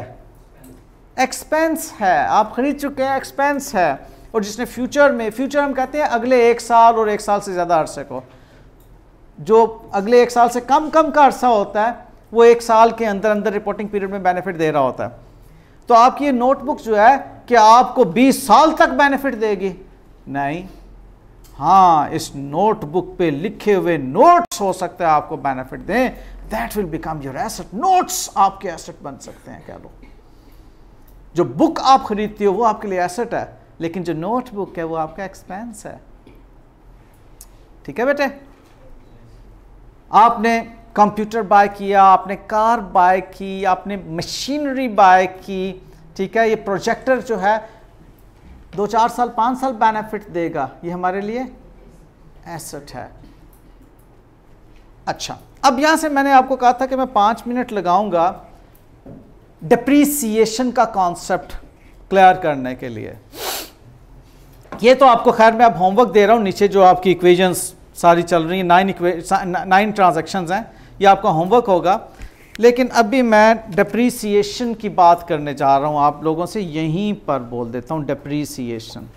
एक्सपेंस है आप खरीद चुके हैं एक्सपेंस है और जिसने फ्यूचर में फ्यूचर हम कहते हैं अगले एक साल और एक साल से ज़्यादा अरसे को जो अगले एक साल से कम कम का अरसा होता है वो एक साल के अंदर अंदर रिपोर्टिंग पीरियड में बेनिफिट दे रहा होता है तो आपकी ये नोटबुक जो है कि आपको 20 साल तक बेनिफिट देगी नहीं हाँ इस नोटबुक पे लिखे हुए नोट्स हो सकते हैं आपको बेनिफिट दें that will become your asset notes आपके एसेट बन सकते हैं कह लो जो बुक आप खरीदती हो वो आपके लिए एसेट है लेकिन जो नोटबुक है वो आपका एक्सपेंस है ठीक है बेटे आपने कंप्यूटर बाय किया आपने कार बाय की आपने मशीनरी बाय की ठीक है ये प्रोजेक्टर जो है दो चार साल पाँच साल बेनिफिट देगा ये हमारे लिए एसेट है अच्छा अब यहाँ से मैंने आपको कहा था कि मैं पाँच मिनट लगाऊंगा डिप्रीसिएशन का कॉन्सेप्ट क्लियर करने के लिए ये तो आपको खैर मैं अब होमवर्क दे रहा हूँ नीचे जो आपकी इक्वेशंस सारी चल रही हैं नाइन इक्वे नाइन ट्रांजेक्शन हैं ये आपका होमवर्क होगा लेकिन अभी मैं डिप्रीसीशन की बात करने जा रहा हूं आप लोगों से यहीं पर बोल देता हूं डिप्रीसीशन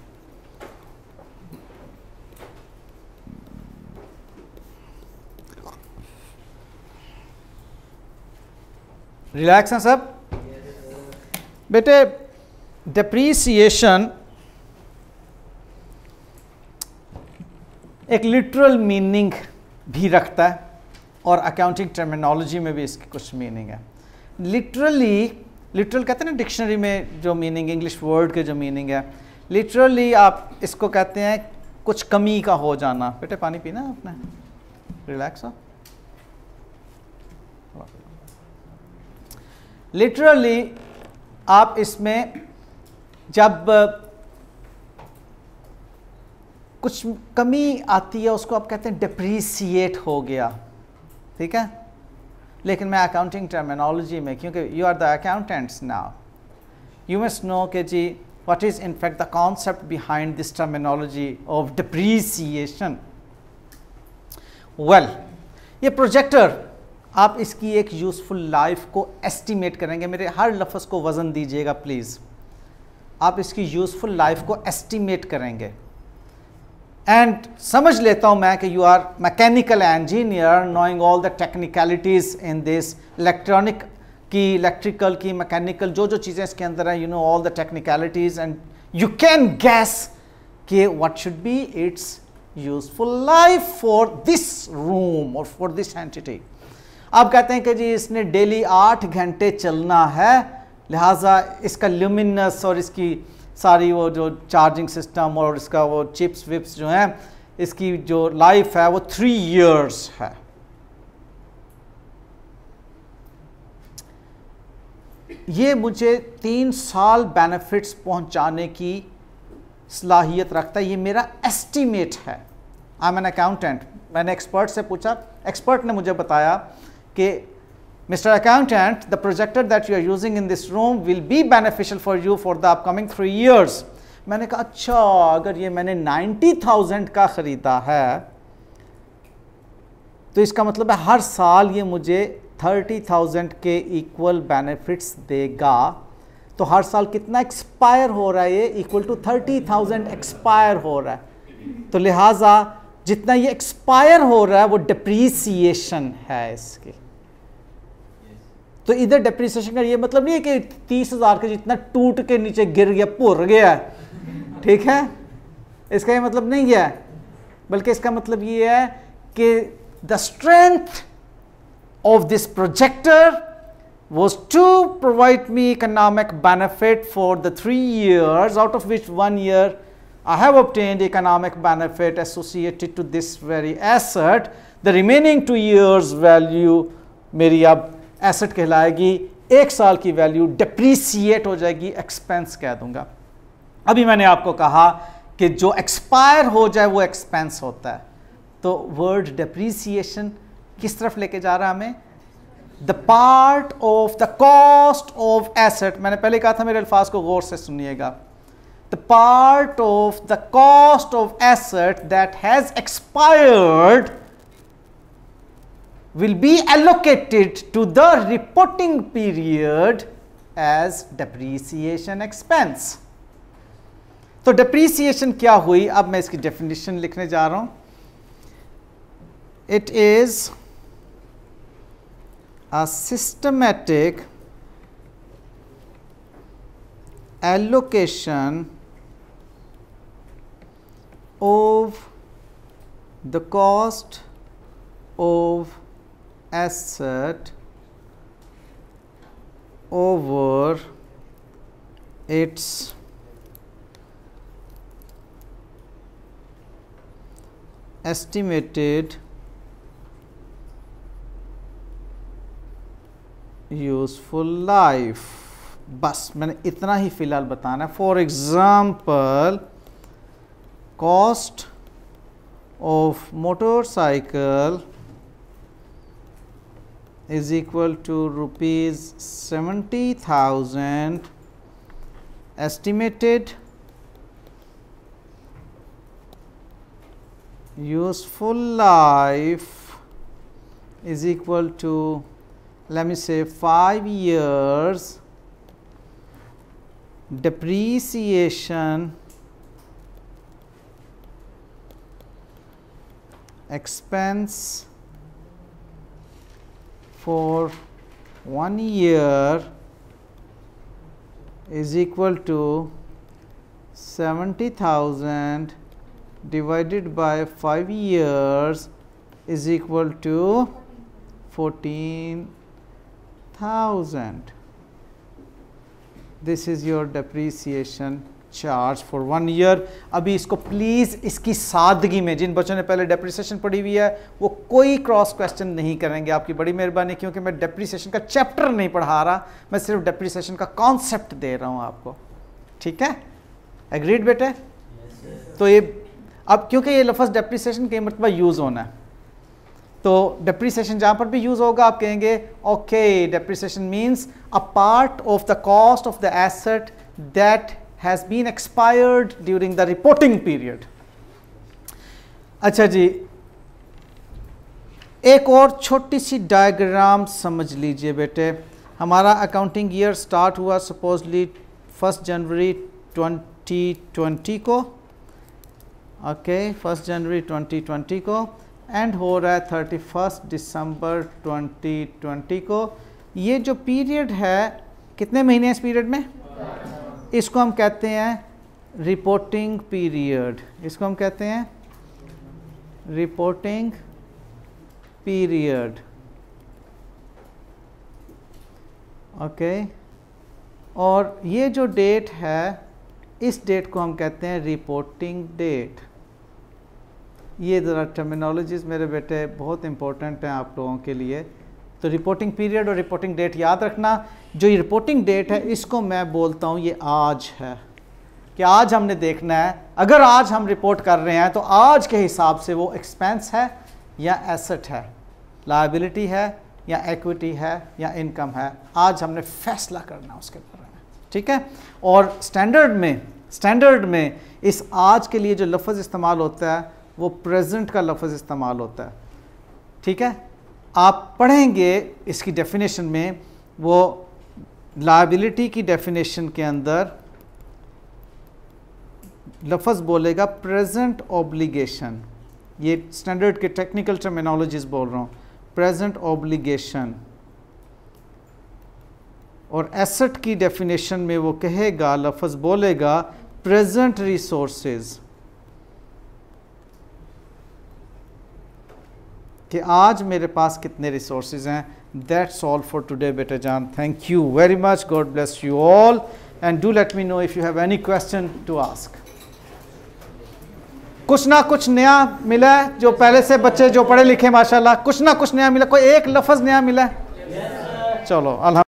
रिलैक्स हैं सब बेटे डिप्रीसीशन एक लिटरल मीनिंग भी रखता है और अकाउंटिंग टर्मिनोलॉजी में भी इसकी कुछ मीनिंग है लिटरली लिटरल कहते हैं ना डिक्शनरी में जो मीनिंग इंग्लिश वर्ड के जो मीनिंग है लिटरली आप इसको कहते हैं कुछ कमी का हो जाना बेटे पानी पीना आपने रिलैक्स हो लिटरली आप इसमें जब कुछ कमी आती है उसको आप कहते हैं डिप्रीसीट हो गया ठीक है लेकिन मैं अकाउंटिंग टर्मिनोलॉजी में क्योंकि you are the accountants now you must know के जी what is in fact the concept concept this terminology of of well ये प्रोजेक्टर आप इसकी एक यूज़फुल लाइफ को एस्टिमेट करेंगे मेरे हर लफ्ज़ को वज़न दीजिएगा प्लीज़ आप इसकी यूज़फुल लाइफ को एस्टिमेट करेंगे एंड समझ लेता हूं मैं कि you are mechanical engineer knowing all the technicalities in this electronic की इलेक्ट्रिकल की मैकेनिकल जो जो चीज़ें इसके अंदर हैं you know all the technicalities and you can guess कि what should be its useful life for this room और फॉर दिस एंटिटी आप कहते हैं कि जी इसने डेली आठ घंटे चलना है लिहाजा इसका ल्यूमिनस और इसकी सारी वो जो चार्जिंग सिस्टम और इसका वो चिप्स विप्स जो हैं इसकी जो लाइफ है वो थ्री इयर्स है ये मुझे तीन साल बेनिफिट्स पहुंचाने की सलाहियत रखता है ये मेरा एस्टीमेट है आई एम एन अकाउंटेंट मैंने एक्सपर्ट से पूछा एक्सपर्ट ने मुझे बताया कि Mr. Accountant, the projector that you are using in this room will be beneficial for you for the upcoming three years. मैंने कहा अच्छा अगर ये मैंने 90,000 का ख़रीदा है तो इसका मतलब है हर साल ये मुझे 30,000 के इक्वल बेनिफिट्स देगा तो हर साल कितना एक्सपायर हो रहा है ये इक्वल टू 30,000 एक्सपायर हो रहा है तो लिहाजा जितना ये एक्सपायर हो रहा है वो डिप्रीसीशन है इसकी तो इधर डिप्रिसिएशन का ये मतलब नहीं है कि तीस हजार का जितना टूट के नीचे गिर गया भुर गया है ठीक है इसका ये मतलब नहीं है बल्कि इसका मतलब ये है कि the strength of this projector was to provide me economic benefit for the three year out of which one year I have obtained economic benefit associated to this very asset the remaining two years value मेरी अब एसेट कहलाएगी एक साल की वैल्यू डिप्रीसीट हो जाएगी एक्सपेंस कह दूंगा अभी मैंने आपको कहा कि जो एक्सपायर हो जाए वो एक्सपेंस होता है तो वर्ड डिप्रीसीशन किस तरफ लेके जा रहा है हमें the part of the cost of asset मैंने पहले कहा था मेरे अल्फाज को गौर से सुनिएगा the part of the cost of asset that has expired will be allocated to the reporting period as depreciation expense. So, depreciation क्या हुई अब मैं इसकी definition लिखने जा It is a systematic allocation of the cost of asset over its estimated useful life बस मैंने इतना ही फ़िलहाल बताना है for example cost of motorcycle is equal to rupees 70,000 estimated useful life is equal to let me say 5 years depreciation expense for 1 year is equal to 70,000 divided by 5 years is equal to 14,000. This is your depreciation charge for one year अभी इसको प्लीज़ इसकी सादगी में जिन बच्चों ने पहले डेप्रिसिएशन पढ़ी हुई है वो कोई क्रॉस क्वेश्चन नहीं करेंगे आपकी बड़ी मेहरबानी क्योंकि मैं डेप्रिसिएशन का चैप्टर नहीं पढ़ा रहा मैं सिर्फ डेप्रिसिएशन का कॉन्सेप्ट दे रहा हूँ आपको ठीक है एग्रीड बेटे yes, तो ये अब क्योंकि ये लफ्ज़ डेप्रिसिएशन के मतलब यूज़ होना है तो डेप्रिसिएशन जहाँ पर भी यूज़ होगा आप कहेंगे okay depreciation means a part of the cost of the asset that has been expired during the reporting period अच्छा जी एक और छोटी सी डायग्राम समझ लीजिए बेटे हमारा अकाउंटिंग ईयर स्टार्ट हुआ सपोजली फर्स्ट जनवरी 2020 को ओके फर्स्ट जनवरी 2020 को एंड हो रहा है थर्टी फर्स्ट दिसंबर 2020 को ये जो पीरियड है कितने महीने इस पीरियड में इसको हम कहते हैं रिपोर्टिंग पीरियड इसको हम कहते हैं रिपोर्टिंग पीरियड ओके और ये जो डेट है इस डेट को हम कहते हैं रिपोर्टिंग डेट ये ज़रा टर्मिनोलॉजीज़ मेरे बेटे बहुत इंपॉर्टेंट हैं आप लोगों के लिए तो रिपोर्टिंग पीरियड और रिपोर्टिंग डेट याद रखना जो ये रिपोर्टिंग डेट है इसको मैं बोलता हूँ ये आज है कि आज हमने देखना है अगर आज हम रिपोर्ट कर रहे हैं तो आज के हिसाब से वो एक्सपेंस है या एसेट है लाइबिलिटी है या एक्विटी है या इनकम है आज हमने फैसला करना उसके बारे में ठीक है और स्टैंडर्ड में स्टैंडर्ड में इस आज के लिए जो लफ्ज़ इस्तेमाल होता है वो प्रेजेंट का लफ्ज़ इस्तेमाल होता है ठीक है आप पढ़ेंगे इसकी डेफिनेशन में वो लाइबिलिटी की डेफिनेशन के अंदर लफज बोलेगा प्रेजेंट ऑब्लिगेशन ये स्टैंडर्ड के टेक्निकल टर्मिनोलॉजीज बोल रहा हूँ प्रेजेंट ऑब्लिगेशन और एसेट की डेफिनेशन में वो कहेगा लफज बोलेगा प्रेजेंट रिसोर्सेज कि आज मेरे पास कितने रिसोर्स हैं दैट्स ऑल फॉर टुडे बेटर जान thank you very much God bless you all and do let me know if you have any question to ask कुछ ना कुछ नया मिला है जो पहले से बच्चे जो पढ़े लिखे माशाल्लाह कुछ ना कुछ नया मिला कोई एक लफज नया मिला है yes, चलो अल्हम्दुलिल्लाह